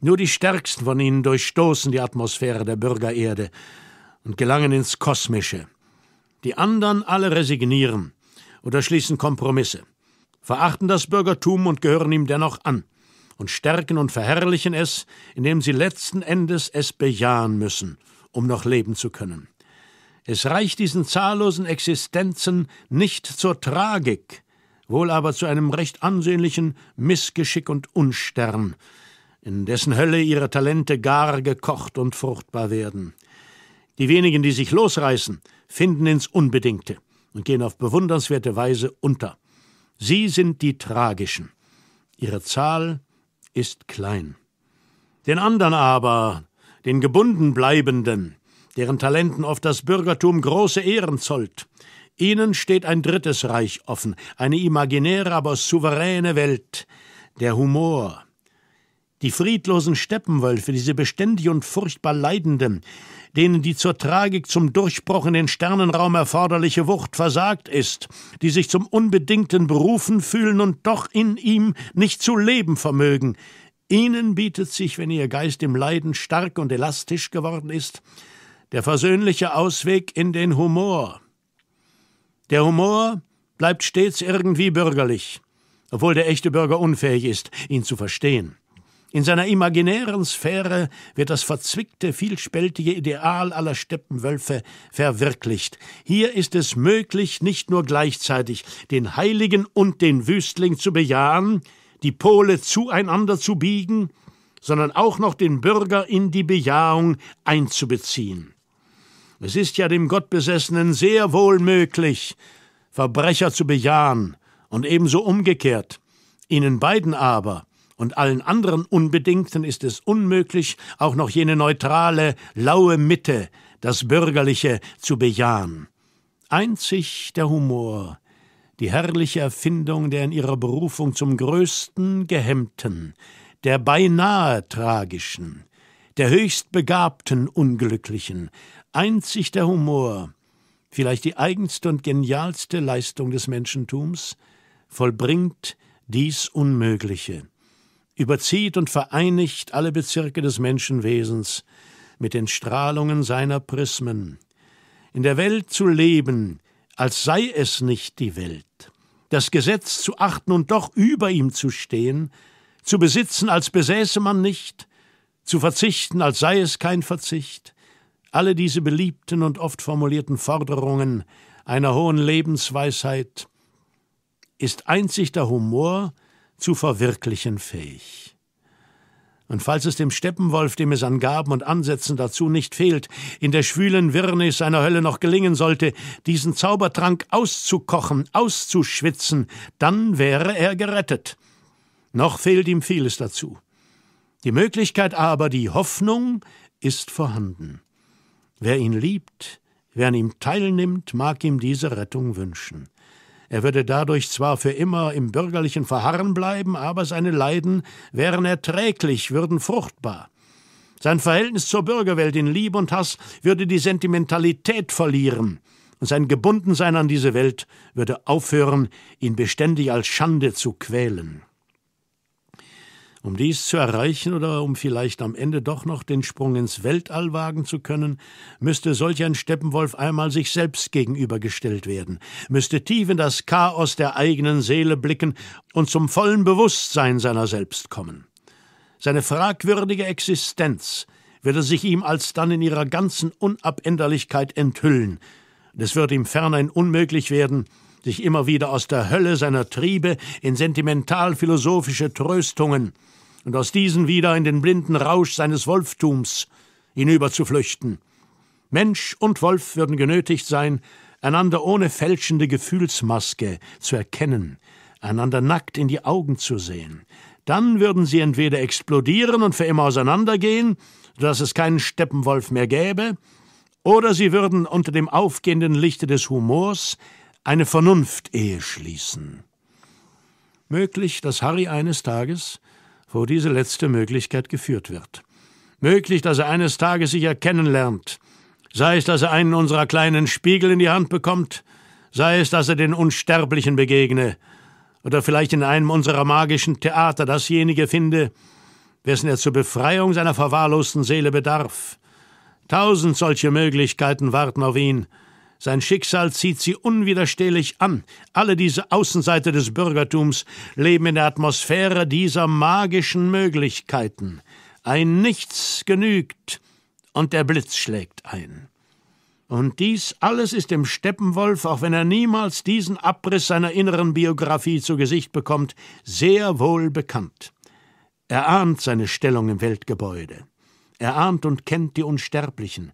Nur die stärksten von ihnen durchstoßen die Atmosphäre der Bürgererde und gelangen ins Kosmische, die anderen alle resignieren oder schließen Kompromisse, verachten das Bürgertum und gehören ihm dennoch an und stärken und verherrlichen es, indem sie letzten Endes es bejahen müssen, um noch leben zu können. Es reicht diesen zahllosen Existenzen nicht zur Tragik, wohl aber zu einem recht ansehnlichen Missgeschick und Unstern, in dessen Hölle ihre Talente gar gekocht und fruchtbar werden. Die wenigen, die sich losreißen finden ins Unbedingte und gehen auf bewundernswerte Weise unter. Sie sind die Tragischen. Ihre Zahl ist klein. Den anderen aber, den gebunden bleibenden, deren Talenten oft das Bürgertum große Ehren zollt, ihnen steht ein drittes Reich offen, eine imaginäre, aber souveräne Welt, der Humor. Die friedlosen Steppenwölfe, diese beständig und furchtbar Leidenden, denen die zur Tragik zum Durchbruch in den Sternenraum erforderliche Wucht versagt ist, die sich zum unbedingten Berufen fühlen und doch in ihm nicht zu leben vermögen. Ihnen bietet sich, wenn Ihr Geist im Leiden stark und elastisch geworden ist, der versöhnliche Ausweg in den Humor. Der Humor bleibt stets irgendwie bürgerlich, obwohl der echte Bürger unfähig ist, ihn zu verstehen. In seiner imaginären Sphäre wird das verzwickte, vielspältige Ideal aller Steppenwölfe verwirklicht. Hier ist es möglich, nicht nur gleichzeitig den Heiligen und den Wüstling zu bejahen, die Pole zueinander zu biegen, sondern auch noch den Bürger in die Bejahung einzubeziehen. Es ist ja dem Gottbesessenen sehr wohl möglich, Verbrecher zu bejahen und ebenso umgekehrt, ihnen beiden aber und allen anderen Unbedingten ist es unmöglich, auch noch jene neutrale, laue Mitte, das Bürgerliche, zu bejahen. Einzig der Humor, die herrliche Erfindung der in ihrer Berufung zum größten Gehemmten, der beinahe Tragischen, der höchst begabten Unglücklichen, einzig der Humor, vielleicht die eigenste und genialste Leistung des Menschentums, vollbringt dies Unmögliche überzieht und vereinigt alle Bezirke des Menschenwesens mit den Strahlungen seiner Prismen. In der Welt zu leben, als sei es nicht die Welt, das Gesetz zu achten und doch über ihm zu stehen, zu besitzen, als besäße man nicht, zu verzichten, als sei es kein Verzicht, alle diese beliebten und oft formulierten Forderungen einer hohen Lebensweisheit ist einzig der Humor, zu verwirklichen fähig. Und falls es dem Steppenwolf, dem es an Gaben und Ansätzen dazu nicht fehlt, in der schwülen Wirrnis seiner Hölle noch gelingen sollte, diesen Zaubertrank auszukochen, auszuschwitzen, dann wäre er gerettet. Noch fehlt ihm vieles dazu. Die Möglichkeit aber, die Hoffnung, ist vorhanden. Wer ihn liebt, wer an ihm teilnimmt, mag ihm diese Rettung wünschen. Er würde dadurch zwar für immer im bürgerlichen Verharren bleiben, aber seine Leiden wären erträglich, würden fruchtbar. Sein Verhältnis zur Bürgerwelt in Liebe und Hass würde die Sentimentalität verlieren, und sein Gebundensein an diese Welt würde aufhören, ihn beständig als Schande zu quälen. Um dies zu erreichen oder um vielleicht am Ende doch noch den Sprung ins Weltall wagen zu können, müsste solch ein Steppenwolf einmal sich selbst gegenübergestellt werden, müsste tief in das Chaos der eigenen Seele blicken und zum vollen Bewusstsein seiner selbst kommen. Seine fragwürdige Existenz würde sich ihm alsdann in ihrer ganzen Unabänderlichkeit enthüllen, und es wird ihm ferner unmöglich werden, sich immer wieder aus der Hölle seiner Triebe in sentimental-philosophische Tröstungen und aus diesen wieder in den blinden Rausch seines Wolftums hinüber zu flüchten. Mensch und Wolf würden genötigt sein, einander ohne fälschende Gefühlsmaske zu erkennen, einander nackt in die Augen zu sehen. Dann würden sie entweder explodieren und für immer auseinandergehen, sodass es keinen Steppenwolf mehr gäbe, oder sie würden unter dem aufgehenden Lichte des Humors eine Vernunftehe schließen. Möglich, dass Harry eines Tages vor diese letzte Möglichkeit geführt wird. Möglich, dass er eines Tages sich erkennen lernt, sei es, dass er einen unserer kleinen Spiegel in die Hand bekommt, sei es, dass er den Unsterblichen begegne, oder vielleicht in einem unserer magischen Theater dasjenige finde, wessen er zur Befreiung seiner verwahrlosten Seele bedarf. Tausend solche Möglichkeiten warten auf ihn, sein Schicksal zieht sie unwiderstehlich an. Alle diese Außenseiter des Bürgertums leben in der Atmosphäre dieser magischen Möglichkeiten. Ein Nichts genügt und der Blitz schlägt ein. Und dies alles ist dem Steppenwolf, auch wenn er niemals diesen Abriss seiner inneren Biografie zu Gesicht bekommt, sehr wohl bekannt. Er ahnt seine Stellung im Weltgebäude. Er ahnt und kennt die Unsterblichen.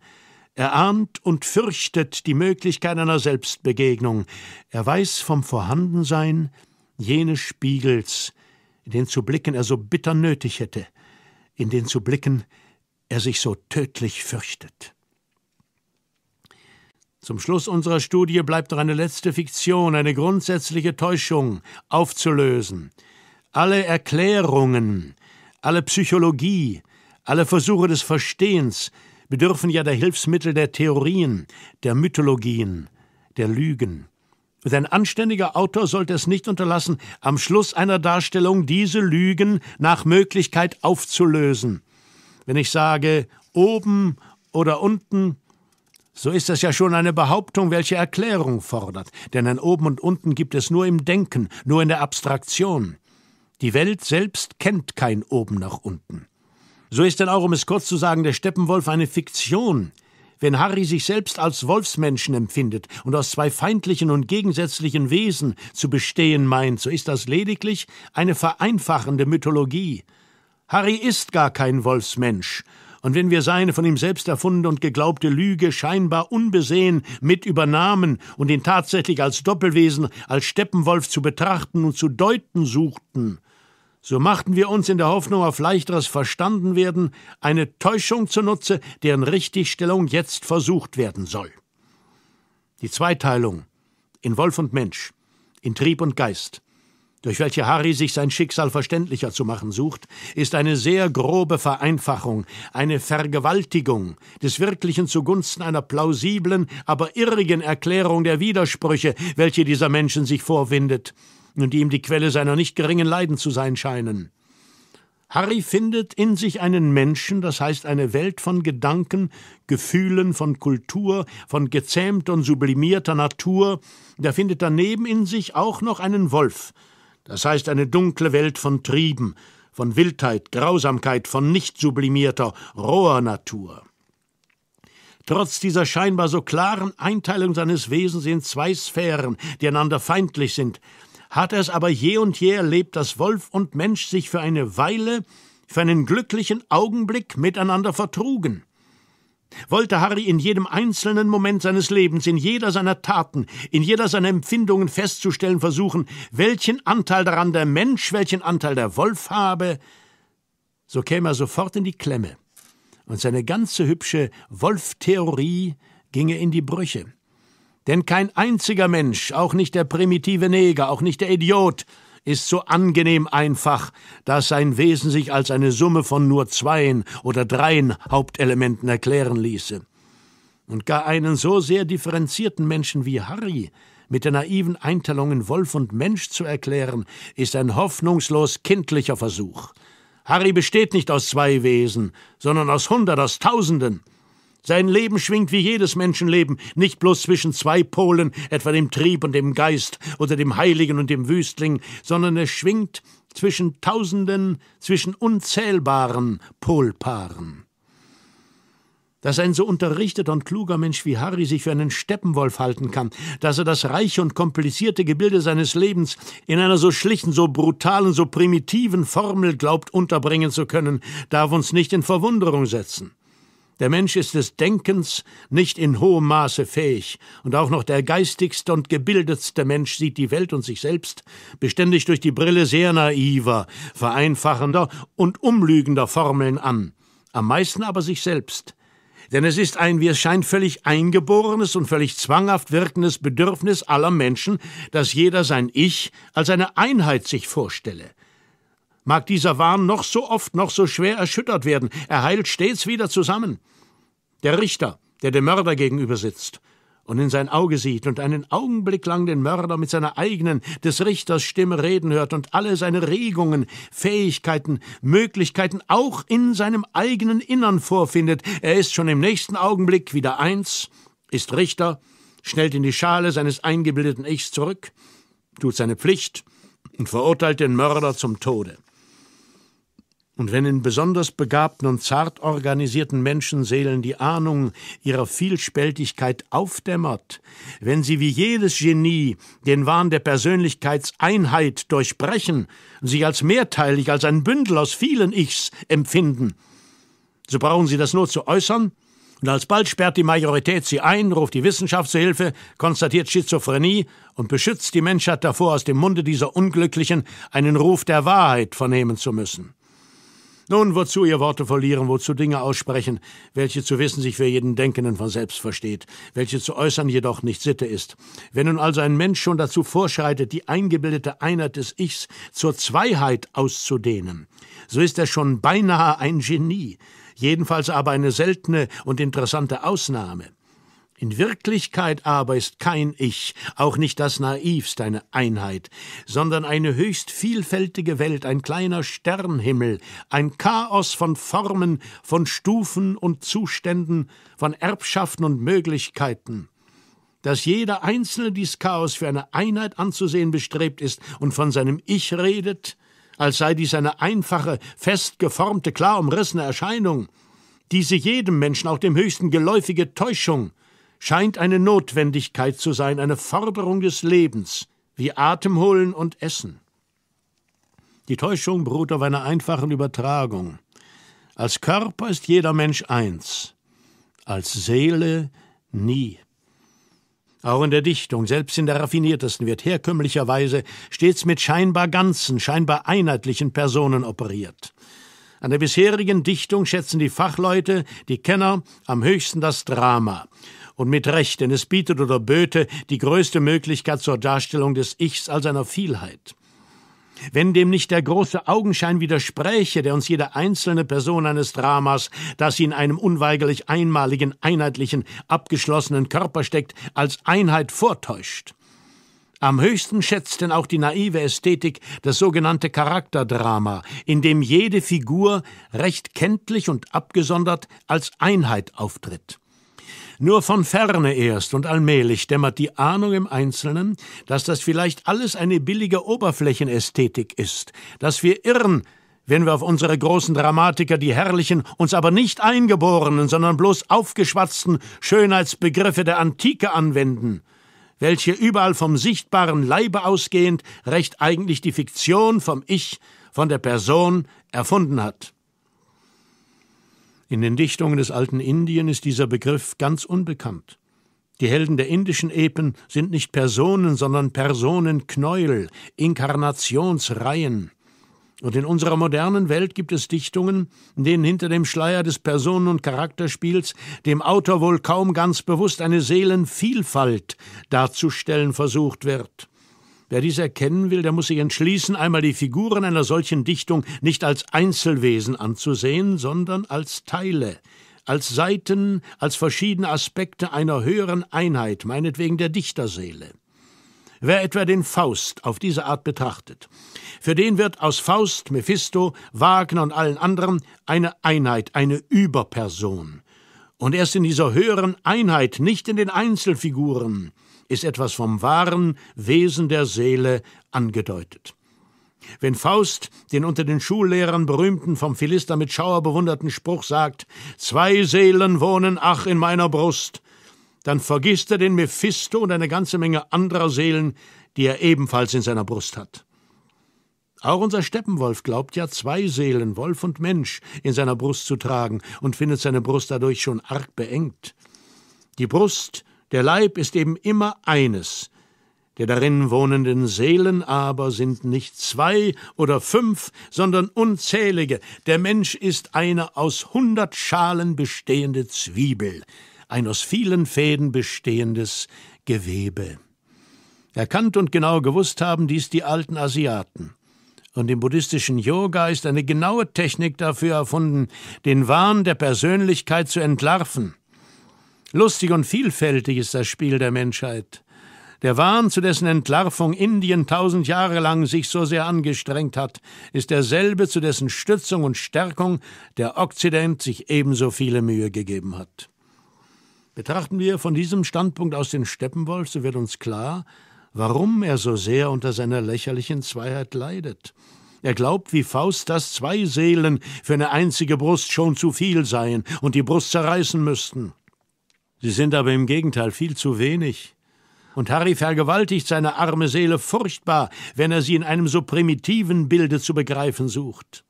Er ahnt und fürchtet die Möglichkeit einer Selbstbegegnung. Er weiß vom Vorhandensein jenes Spiegels, in den zu blicken er so bitter nötig hätte, in den zu blicken er sich so tödlich fürchtet. Zum Schluss unserer Studie bleibt noch eine letzte Fiktion, eine grundsätzliche Täuschung aufzulösen. Alle Erklärungen, alle Psychologie, alle Versuche des Verstehens bedürfen ja der Hilfsmittel der Theorien, der Mythologien, der Lügen. Und ein anständiger Autor sollte es nicht unterlassen, am Schluss einer Darstellung diese Lügen nach Möglichkeit aufzulösen. Wenn ich sage oben oder unten, so ist das ja schon eine Behauptung, welche Erklärung fordert, denn ein Oben und Unten gibt es nur im Denken, nur in der Abstraktion. Die Welt selbst kennt kein Oben nach unten. So ist denn auch, um es kurz zu sagen, der Steppenwolf eine Fiktion. Wenn Harry sich selbst als Wolfsmenschen empfindet und aus zwei feindlichen und gegensätzlichen Wesen zu bestehen meint, so ist das lediglich eine vereinfachende Mythologie. Harry ist gar kein Wolfsmensch, und wenn wir seine von ihm selbst erfundene und geglaubte Lüge scheinbar unbesehen mit übernahmen und ihn tatsächlich als Doppelwesen, als Steppenwolf zu betrachten und zu deuten suchten, so machten wir uns in der Hoffnung auf leichteres Verstandenwerden eine Täuschung zunutze, deren Richtigstellung jetzt versucht werden soll. Die Zweiteilung in Wolf und Mensch, in Trieb und Geist, durch welche Harry sich sein Schicksal verständlicher zu machen sucht, ist eine sehr grobe Vereinfachung, eine Vergewaltigung des Wirklichen zugunsten einer plausiblen, aber irrigen Erklärung der Widersprüche, welche dieser Menschen sich vorwindet und die ihm die Quelle seiner nicht geringen Leiden zu sein scheinen. Harry findet in sich einen Menschen, das heißt eine Welt von Gedanken, Gefühlen, von Kultur, von gezähmter und sublimierter Natur, der findet daneben in sich auch noch einen Wolf, das heißt eine dunkle Welt von Trieben, von Wildheit, Grausamkeit, von nicht sublimierter, roher Natur. Trotz dieser scheinbar so klaren Einteilung seines Wesens in zwei Sphären, die einander feindlich sind, hat es aber je und je erlebt, dass Wolf und Mensch sich für eine Weile, für einen glücklichen Augenblick miteinander vertrugen. Wollte Harry in jedem einzelnen Moment seines Lebens, in jeder seiner Taten, in jeder seiner Empfindungen festzustellen versuchen, welchen Anteil daran der Mensch, welchen Anteil der Wolf habe, so käme er sofort in die Klemme, und seine ganze hübsche Wolftheorie ginge in die Brüche. Denn kein einziger Mensch, auch nicht der primitive Neger, auch nicht der Idiot, ist so angenehm einfach, dass sein Wesen sich als eine Summe von nur zweien oder dreien Hauptelementen erklären ließe. Und gar einen so sehr differenzierten Menschen wie Harry mit der naiven Einteilung in Wolf und Mensch zu erklären, ist ein hoffnungslos kindlicher Versuch. Harry besteht nicht aus zwei Wesen, sondern aus hundert, aus tausenden. Sein Leben schwingt wie jedes Menschenleben, nicht bloß zwischen zwei Polen, etwa dem Trieb und dem Geist oder dem Heiligen und dem Wüstling, sondern es schwingt zwischen Tausenden, zwischen unzählbaren Polpaaren. Dass ein so unterrichteter und kluger Mensch wie Harry sich für einen Steppenwolf halten kann, dass er das reiche und komplizierte Gebilde seines Lebens in einer so schlichten, so brutalen, so primitiven Formel glaubt unterbringen zu können, darf uns nicht in Verwunderung setzen. Der Mensch ist des Denkens nicht in hohem Maße fähig, und auch noch der geistigste und gebildetste Mensch sieht die Welt und sich selbst beständig durch die Brille sehr naiver, vereinfachender und umlügender Formeln an, am meisten aber sich selbst. Denn es ist ein, wie es scheint, völlig eingeborenes und völlig zwanghaft wirkendes Bedürfnis aller Menschen, dass jeder sein Ich als eine Einheit sich vorstelle – Mag dieser Wahn noch so oft, noch so schwer erschüttert werden, er heilt stets wieder zusammen. Der Richter, der dem Mörder gegenüber sitzt und in sein Auge sieht und einen Augenblick lang den Mörder mit seiner eigenen, des Richters Stimme reden hört und alle seine Regungen, Fähigkeiten, Möglichkeiten auch in seinem eigenen Innern vorfindet, er ist schon im nächsten Augenblick wieder eins, ist Richter, schnellt in die Schale seines eingebildeten Ichs zurück, tut seine Pflicht und verurteilt den Mörder zum Tode. Und wenn in besonders begabten und zart organisierten Menschenseelen die Ahnung ihrer Vielspältigkeit aufdämmert, wenn sie wie jedes Genie den Wahn der Persönlichkeitseinheit durchbrechen, und sich als mehrteilig, als ein Bündel aus vielen Ichs empfinden, so brauchen sie das nur zu äußern, und alsbald sperrt die Majorität sie ein, ruft die Wissenschaft zur Hilfe, konstatiert Schizophrenie und beschützt die Menschheit davor, aus dem Munde dieser Unglücklichen einen Ruf der Wahrheit vernehmen zu müssen. Nun, wozu ihr Worte verlieren, wozu Dinge aussprechen, welche zu wissen sich für jeden Denkenden von selbst versteht, welche zu äußern jedoch nicht Sitte ist. Wenn nun also ein Mensch schon dazu vorschreitet, die eingebildete Einheit des Ichs zur Zweiheit auszudehnen, so ist er schon beinahe ein Genie, jedenfalls aber eine seltene und interessante Ausnahme. In Wirklichkeit aber ist kein Ich, auch nicht das Naivste eine Einheit, sondern eine höchst vielfältige Welt, ein kleiner Sternhimmel, ein Chaos von Formen, von Stufen und Zuständen, von Erbschaften und Möglichkeiten. Dass jeder Einzelne dies Chaos für eine Einheit anzusehen bestrebt ist und von seinem Ich redet, als sei dies eine einfache, fest geformte, klar umrissene Erscheinung, diese jedem Menschen, auch dem höchsten geläufige Täuschung, scheint eine Notwendigkeit zu sein, eine Forderung des Lebens, wie Atem holen und Essen. Die Täuschung beruht auf einer einfachen Übertragung. Als Körper ist jeder Mensch eins, als Seele nie. Auch in der Dichtung, selbst in der raffiniertesten, wird herkömmlicherweise stets mit scheinbar ganzen, scheinbar einheitlichen Personen operiert. An der bisherigen Dichtung schätzen die Fachleute, die Kenner, am höchsten das Drama. Und mit Recht, denn es bietet oder böte die größte Möglichkeit zur Darstellung des Ichs als einer Vielheit. Wenn dem nicht der große Augenschein widerspräche, der uns jede einzelne Person eines Dramas, das in einem unweigerlich einmaligen, einheitlichen, abgeschlossenen Körper steckt, als Einheit vortäuscht. Am höchsten schätzt denn auch die naive Ästhetik das sogenannte Charakterdrama, in dem jede Figur recht kenntlich und abgesondert als Einheit auftritt. Nur von ferne erst und allmählich dämmert die Ahnung im Einzelnen, dass das vielleicht alles eine billige Oberflächenästhetik ist, dass wir irren, wenn wir auf unsere großen Dramatiker die herrlichen, uns aber nicht eingeborenen, sondern bloß aufgeschwatzten Schönheitsbegriffe der Antike anwenden, welche überall vom sichtbaren Leibe ausgehend recht eigentlich die Fiktion vom Ich, von der Person erfunden hat. In den Dichtungen des alten Indien ist dieser Begriff ganz unbekannt. Die Helden der indischen Epen sind nicht Personen, sondern Personenknäuel, Inkarnationsreihen. Und in unserer modernen Welt gibt es Dichtungen, in denen hinter dem Schleier des Personen- und Charakterspiels dem Autor wohl kaum ganz bewusst eine Seelenvielfalt darzustellen versucht wird. Wer dies erkennen will, der muss sich entschließen, einmal die Figuren einer solchen Dichtung nicht als Einzelwesen anzusehen, sondern als Teile, als Seiten, als verschiedene Aspekte einer höheren Einheit, meinetwegen der Dichterseele. Wer etwa den Faust auf diese Art betrachtet, für den wird aus Faust, Mephisto, Wagner und allen anderen eine Einheit, eine Überperson. Und erst in dieser höheren Einheit, nicht in den Einzelfiguren, ist etwas vom wahren Wesen der Seele angedeutet. Wenn Faust den unter den Schullehrern berühmten, vom Philister mit Schauer bewunderten Spruch sagt, Zwei Seelen wohnen ach in meiner Brust, dann vergisst er den Mephisto und eine ganze Menge anderer Seelen, die er ebenfalls in seiner Brust hat. Auch unser Steppenwolf glaubt ja zwei Seelen, Wolf und Mensch, in seiner Brust zu tragen und findet seine Brust dadurch schon arg beengt. Die Brust der Leib ist eben immer eines, der darin wohnenden Seelen aber sind nicht zwei oder fünf, sondern unzählige. Der Mensch ist eine aus hundert Schalen bestehende Zwiebel, ein aus vielen Fäden bestehendes Gewebe. Erkannt und genau gewusst haben dies die alten Asiaten. Und im buddhistischen Yoga ist eine genaue Technik dafür erfunden, den Wahn der Persönlichkeit zu entlarven Lustig und vielfältig ist das Spiel der Menschheit. Der Wahn, zu dessen Entlarvung Indien tausend Jahre lang sich so sehr angestrengt hat, ist derselbe, zu dessen Stützung und Stärkung der Okzident sich ebenso viele Mühe gegeben hat. Betrachten wir von diesem Standpunkt aus den Steppenwolf, so wird uns klar, warum er so sehr unter seiner lächerlichen Zweiheit leidet. Er glaubt wie Faust, dass zwei Seelen für eine einzige Brust schon zu viel seien und die Brust zerreißen müssten. Sie sind aber im Gegenteil viel zu wenig. Und Harry vergewaltigt seine arme Seele furchtbar, wenn er sie in einem so primitiven Bilde zu begreifen sucht.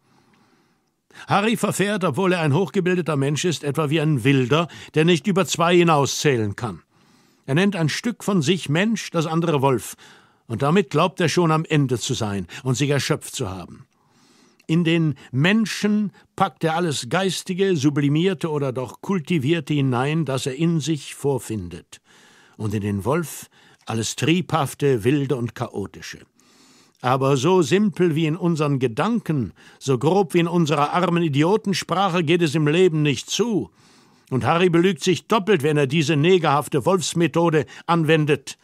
Harry verfährt, obwohl er ein hochgebildeter Mensch ist, etwa wie ein Wilder, der nicht über zwei hinauszählen kann. Er nennt ein Stück von sich Mensch, das andere Wolf, und damit glaubt er schon am Ende zu sein und sich erschöpft zu haben. In den Menschen packt er alles Geistige, Sublimierte oder doch Kultivierte hinein, das er in sich vorfindet. Und in den Wolf alles Triebhafte, Wilde und Chaotische. Aber so simpel wie in unseren Gedanken, so grob wie in unserer armen Idiotensprache geht es im Leben nicht zu. Und Harry belügt sich doppelt, wenn er diese negerhafte Wolfsmethode anwendet.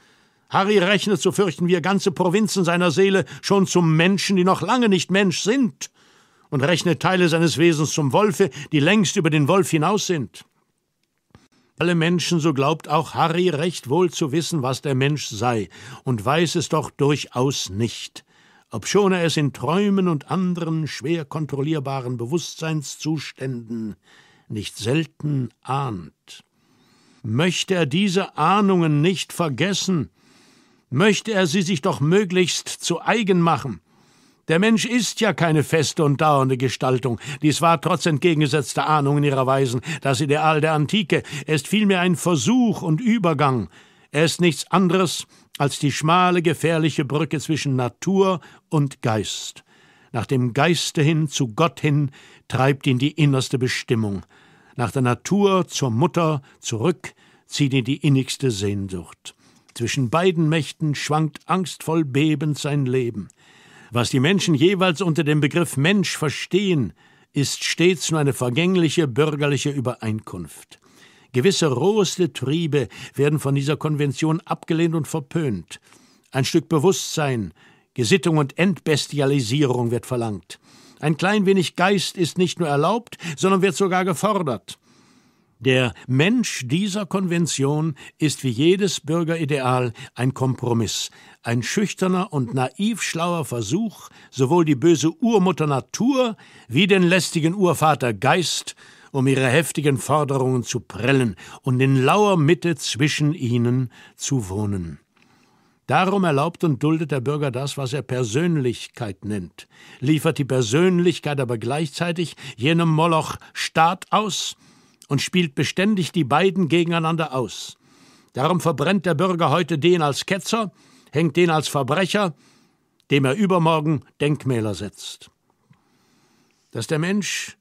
Harry rechnet, so fürchten wir, ganze Provinzen seiner Seele schon zum Menschen, die noch lange nicht Mensch sind, und rechnet Teile seines Wesens zum Wolfe, die längst über den Wolf hinaus sind. Alle Menschen, so glaubt auch Harry recht wohl zu wissen, was der Mensch sei, und weiß es doch durchaus nicht, obschon er es in Träumen und anderen schwer kontrollierbaren Bewusstseinszuständen nicht selten ahnt. Möchte er diese Ahnungen nicht vergessen, möchte er sie sich doch möglichst zu eigen machen. Der Mensch ist ja keine feste und dauernde Gestaltung. Dies war trotz entgegengesetzter Ahnungen ihrer Weisen das Ideal der Antike. Er ist vielmehr ein Versuch und Übergang. Er ist nichts anderes als die schmale, gefährliche Brücke zwischen Natur und Geist. Nach dem Geiste hin zu Gott hin treibt ihn die innerste Bestimmung. Nach der Natur zur Mutter zurück zieht ihn die innigste Sehnsucht. Zwischen beiden Mächten schwankt angstvoll bebend sein Leben. Was die Menschen jeweils unter dem Begriff Mensch verstehen, ist stets nur eine vergängliche bürgerliche Übereinkunft. Gewisse roheste Triebe werden von dieser Konvention abgelehnt und verpönt. Ein Stück Bewusstsein, Gesittung und Entbestialisierung wird verlangt. Ein klein wenig Geist ist nicht nur erlaubt, sondern wird sogar gefordert. Der Mensch dieser Konvention ist wie jedes Bürgerideal ein Kompromiss, ein schüchterner und naiv schlauer Versuch, sowohl die böse Urmutter Natur wie den lästigen Urvater Geist, um ihre heftigen Forderungen zu prellen und in lauer Mitte zwischen ihnen zu wohnen. Darum erlaubt und duldet der Bürger das, was er Persönlichkeit nennt, liefert die Persönlichkeit aber gleichzeitig jenem Moloch Staat aus, und spielt beständig die beiden gegeneinander aus. Darum verbrennt der Bürger heute den als Ketzer, hängt den als Verbrecher, dem er übermorgen Denkmäler setzt. Dass der Mensch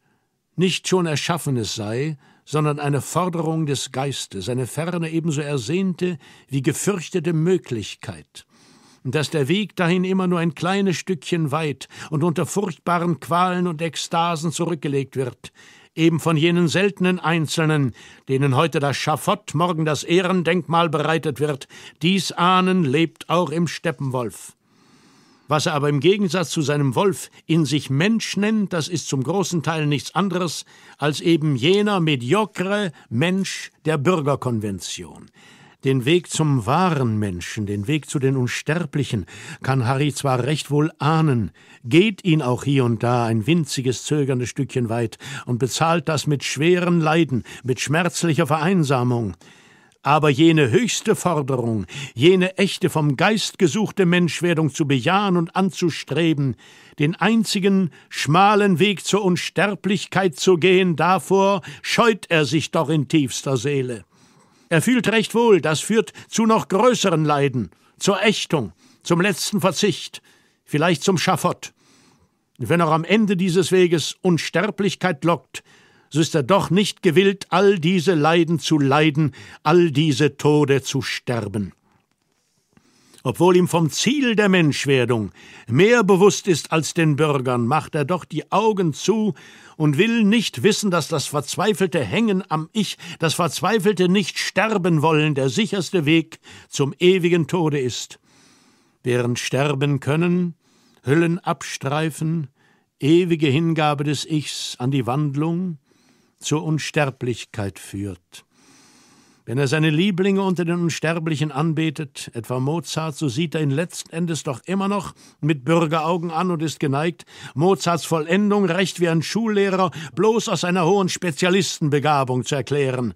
nicht schon Erschaffenes sei, sondern eine Forderung des Geistes, eine ferne ebenso ersehnte wie gefürchtete Möglichkeit, und dass der Weg dahin immer nur ein kleines Stückchen weit und unter furchtbaren Qualen und Ekstasen zurückgelegt wird, eben von jenen seltenen Einzelnen, denen heute das Schafott, morgen das Ehrendenkmal bereitet wird, dies Ahnen lebt auch im Steppenwolf. Was er aber im Gegensatz zu seinem Wolf in sich Mensch nennt, das ist zum großen Teil nichts anderes als eben jener mediokre Mensch der Bürgerkonvention. Den Weg zum wahren Menschen, den Weg zu den Unsterblichen, kann Harry zwar recht wohl ahnen, geht ihn auch hier und da ein winziges zögerndes Stückchen weit und bezahlt das mit schweren Leiden, mit schmerzlicher Vereinsamung. Aber jene höchste Forderung, jene echte vom Geist gesuchte Menschwerdung zu bejahen und anzustreben, den einzigen schmalen Weg zur Unsterblichkeit zu gehen, davor scheut er sich doch in tiefster Seele. Er fühlt recht wohl, das führt zu noch größeren Leiden, zur Ächtung, zum letzten Verzicht, vielleicht zum Schafott. Wenn auch am Ende dieses Weges Unsterblichkeit lockt, so ist er doch nicht gewillt, all diese Leiden zu leiden, all diese Tode zu sterben. Obwohl ihm vom Ziel der Menschwerdung mehr bewusst ist als den Bürgern, macht er doch die Augen zu und will nicht wissen, dass das verzweifelte Hängen am Ich, das verzweifelte Nicht-Sterben-Wollen der sicherste Weg zum ewigen Tode ist. Während Sterben können, Hüllen abstreifen, ewige Hingabe des Ichs an die Wandlung zur Unsterblichkeit führt. Wenn er seine Lieblinge unter den Unsterblichen anbetet, etwa Mozart, so sieht er ihn letzten Endes doch immer noch mit Bürgeraugen an und ist geneigt, Mozarts Vollendung recht wie ein Schullehrer bloß aus einer hohen Spezialistenbegabung zu erklären,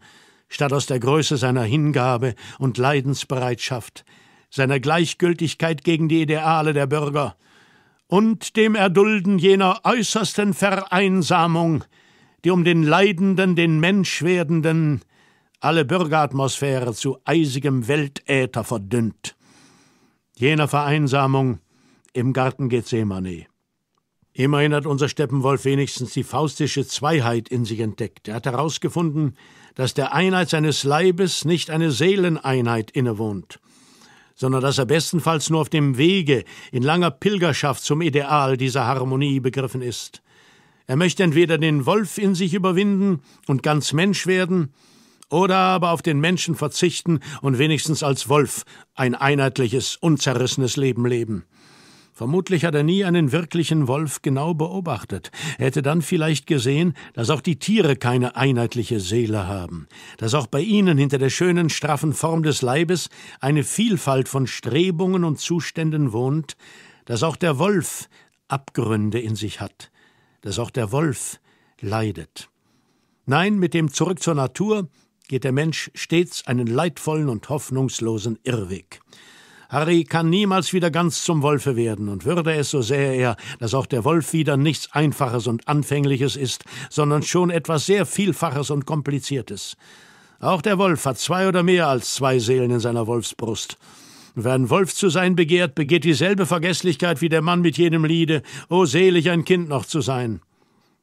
statt aus der Größe seiner Hingabe und Leidensbereitschaft, seiner Gleichgültigkeit gegen die Ideale der Bürger und dem Erdulden jener äußersten Vereinsamung, die um den Leidenden, den Menschwerdenden, alle Bürgeratmosphäre zu eisigem Weltäther verdünnt. Jener Vereinsamung im Garten Gethsemane. Immerhin hat unser Steppenwolf wenigstens die faustische Zweiheit in sich entdeckt. Er hat herausgefunden, dass der Einheit seines Leibes nicht eine Seeleneinheit innewohnt, sondern dass er bestenfalls nur auf dem Wege in langer Pilgerschaft zum Ideal dieser Harmonie begriffen ist. Er möchte entweder den Wolf in sich überwinden und ganz Mensch werden, oder aber auf den Menschen verzichten und wenigstens als Wolf ein einheitliches, unzerrissenes Leben leben. Vermutlich hat er nie einen wirklichen Wolf genau beobachtet. Er hätte dann vielleicht gesehen, dass auch die Tiere keine einheitliche Seele haben, dass auch bei ihnen hinter der schönen, straffen Form des Leibes eine Vielfalt von Strebungen und Zuständen wohnt, dass auch der Wolf Abgründe in sich hat, dass auch der Wolf leidet. Nein, mit dem Zurück zur Natur geht der Mensch stets einen leidvollen und hoffnungslosen Irrweg. Harry kann niemals wieder ganz zum Wolfe werden, und würde es, so sähe er, dass auch der Wolf wieder nichts Einfaches und Anfängliches ist, sondern schon etwas sehr Vielfaches und Kompliziertes. Auch der Wolf hat zwei oder mehr als zwei Seelen in seiner Wolfsbrust. wer ein Wolf zu sein begehrt, begeht dieselbe Vergesslichkeit wie der Mann mit jenem Liede, O selig ein Kind noch zu sein.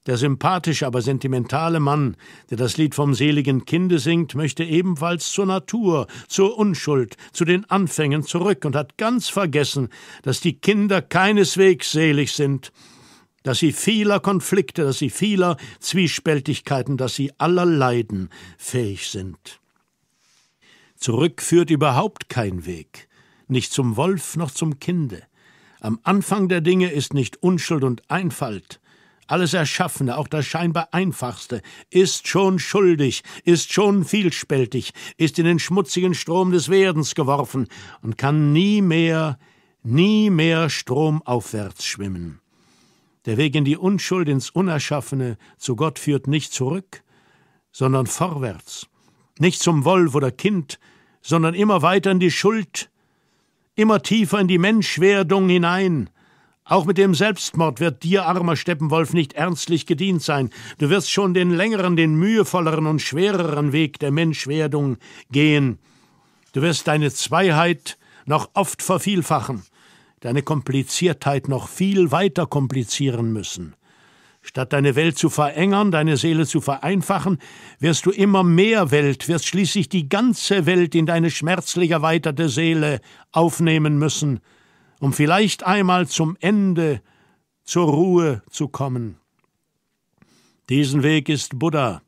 Der sympathische, aber sentimentale Mann, der das Lied vom seligen Kinde singt, möchte ebenfalls zur Natur, zur Unschuld, zu den Anfängen zurück und hat ganz vergessen, dass die Kinder keineswegs selig sind, dass sie vieler Konflikte, dass sie vieler Zwiespältigkeiten, dass sie aller Leiden fähig sind. Zurück führt überhaupt kein Weg, nicht zum Wolf noch zum Kinde. Am Anfang der Dinge ist nicht Unschuld und Einfalt, alles Erschaffene, auch das scheinbar Einfachste, ist schon schuldig, ist schon vielspältig, ist in den schmutzigen Strom des Werdens geworfen und kann nie mehr, nie mehr stromaufwärts schwimmen. Der Weg in die Unschuld, ins Unerschaffene, zu Gott führt nicht zurück, sondern vorwärts, nicht zum Wolf oder Kind, sondern immer weiter in die Schuld, immer tiefer in die Menschwerdung hinein, auch mit dem Selbstmord wird dir, armer Steppenwolf, nicht ernstlich gedient sein. Du wirst schon den längeren, den mühevolleren und schwereren Weg der Menschwerdung gehen. Du wirst deine Zweiheit noch oft vervielfachen, deine Kompliziertheit noch viel weiter komplizieren müssen. Statt deine Welt zu verengern, deine Seele zu vereinfachen, wirst du immer mehr Welt, wirst schließlich die ganze Welt in deine schmerzlich erweiterte Seele aufnehmen müssen – um vielleicht einmal zum Ende, zur Ruhe zu kommen. Diesen Weg ist Buddha,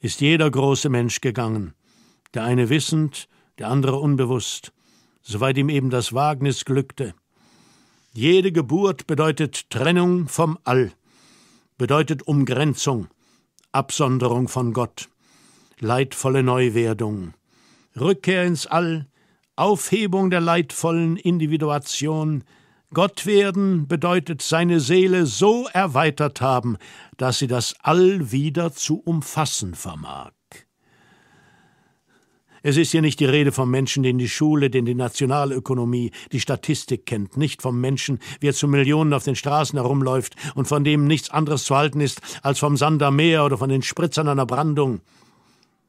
ist jeder große Mensch gegangen, der eine wissend, der andere unbewusst, soweit ihm eben das Wagnis glückte. Jede Geburt bedeutet Trennung vom All, bedeutet Umgrenzung, Absonderung von Gott, leidvolle Neuwerdung, Rückkehr ins All, Aufhebung der leidvollen Individuation, Gott werden bedeutet seine Seele so erweitert haben, dass sie das All wieder zu umfassen vermag. Es ist hier nicht die Rede vom Menschen, den die Schule, den die Nationalökonomie, die Statistik kennt, nicht vom Menschen, wie er zu Millionen auf den Straßen herumläuft und von dem nichts anderes zu halten ist als vom Sand am Meer oder von den Spritzern einer Brandung.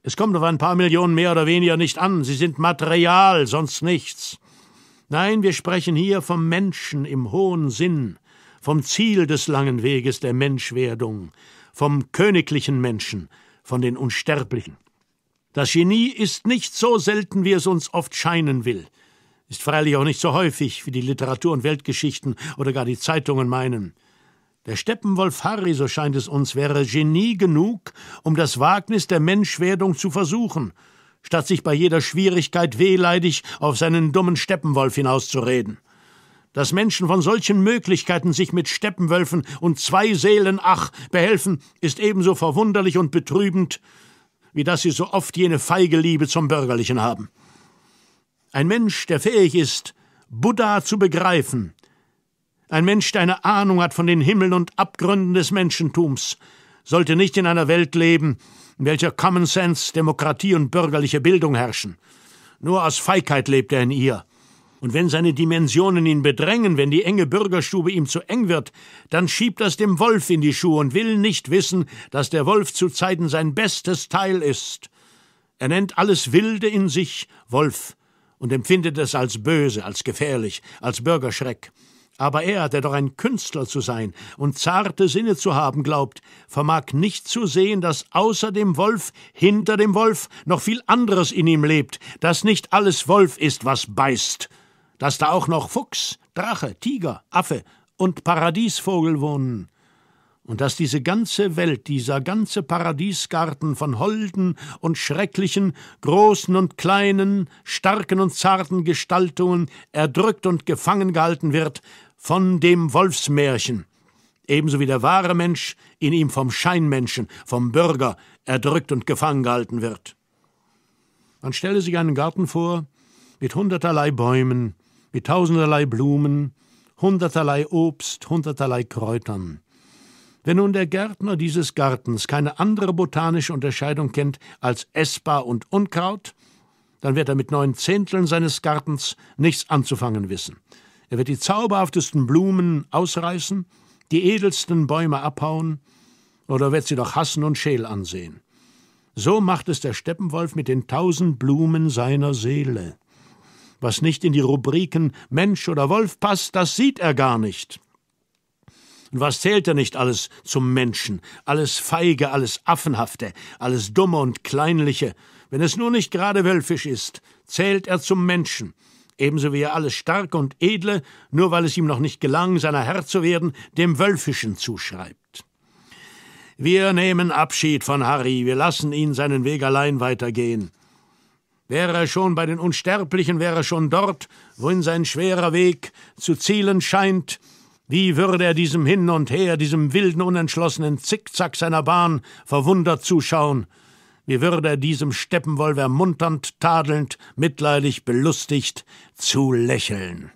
Es kommt auf ein paar Millionen mehr oder weniger nicht an. Sie sind Material, sonst nichts. Nein, wir sprechen hier vom Menschen im hohen Sinn, vom Ziel des langen Weges der Menschwerdung, vom königlichen Menschen, von den Unsterblichen. Das Genie ist nicht so selten, wie es uns oft scheinen will, ist freilich auch nicht so häufig, wie die Literatur und Weltgeschichten oder gar die Zeitungen meinen. Der Steppenwolf Harry, so scheint es uns, wäre Genie genug, um das Wagnis der Menschwerdung zu versuchen, statt sich bei jeder Schwierigkeit wehleidig auf seinen dummen Steppenwolf hinauszureden. Dass Menschen von solchen Möglichkeiten sich mit Steppenwölfen und zwei Seelen ach behelfen, ist ebenso verwunderlich und betrübend, wie dass sie so oft jene feige Liebe zum Bürgerlichen haben. Ein Mensch, der fähig ist, Buddha zu begreifen, ein Mensch, der eine Ahnung hat von den Himmeln und Abgründen des Menschentums, sollte nicht in einer Welt leben, in welcher Common Sense, Demokratie und bürgerliche Bildung herrschen. Nur aus Feigheit lebt er in ihr. Und wenn seine Dimensionen ihn bedrängen, wenn die enge Bürgerstube ihm zu eng wird, dann schiebt das dem Wolf in die Schuhe und will nicht wissen, dass der Wolf zu Zeiten sein bestes Teil ist. Er nennt alles Wilde in sich Wolf und empfindet es als böse, als gefährlich, als Bürgerschreck. Aber er, der doch ein Künstler zu sein und zarte Sinne zu haben glaubt, vermag nicht zu sehen, dass außer dem Wolf, hinter dem Wolf, noch viel anderes in ihm lebt, dass nicht alles Wolf ist, was beißt, dass da auch noch Fuchs, Drache, Tiger, Affe und Paradiesvogel wohnen und dass diese ganze Welt, dieser ganze Paradiesgarten von holden und schrecklichen, großen und kleinen, starken und zarten Gestaltungen erdrückt und gefangen gehalten wird von dem Wolfsmärchen, ebenso wie der wahre Mensch in ihm vom Scheinmenschen, vom Bürger erdrückt und gefangen gehalten wird. Man stelle sich einen Garten vor, mit hunderterlei Bäumen, mit tausenderlei Blumen, hunderterlei Obst, hunderterlei Kräutern. Wenn nun der Gärtner dieses Gartens keine andere botanische Unterscheidung kennt als essbar und Unkraut, dann wird er mit neun Zehnteln seines Gartens nichts anzufangen wissen. Er wird die zauberhaftesten Blumen ausreißen, die edelsten Bäume abhauen, oder wird sie doch hassen und scheel ansehen. So macht es der Steppenwolf mit den tausend Blumen seiner Seele. Was nicht in die Rubriken Mensch oder Wolf passt, das sieht er gar nicht. Und was zählt er nicht alles zum Menschen, alles Feige, alles Affenhafte, alles Dumme und Kleinliche, wenn es nur nicht gerade wölfisch ist, zählt er zum Menschen, ebenso wie er alles Starke und Edle, nur weil es ihm noch nicht gelang, seiner Herr zu werden, dem Wölfischen zuschreibt. Wir nehmen Abschied von Harry, wir lassen ihn seinen Weg allein weitergehen. Wäre er schon bei den Unsterblichen, wäre er schon dort, wohin sein schwerer Weg zu zielen scheint, wie würde er diesem Hin und Her, diesem wilden, unentschlossenen Zickzack seiner Bahn verwundert zuschauen – wie würde er diesem Steppenwolver munternd, tadelnd, mitleidig, belustigt zu lächeln.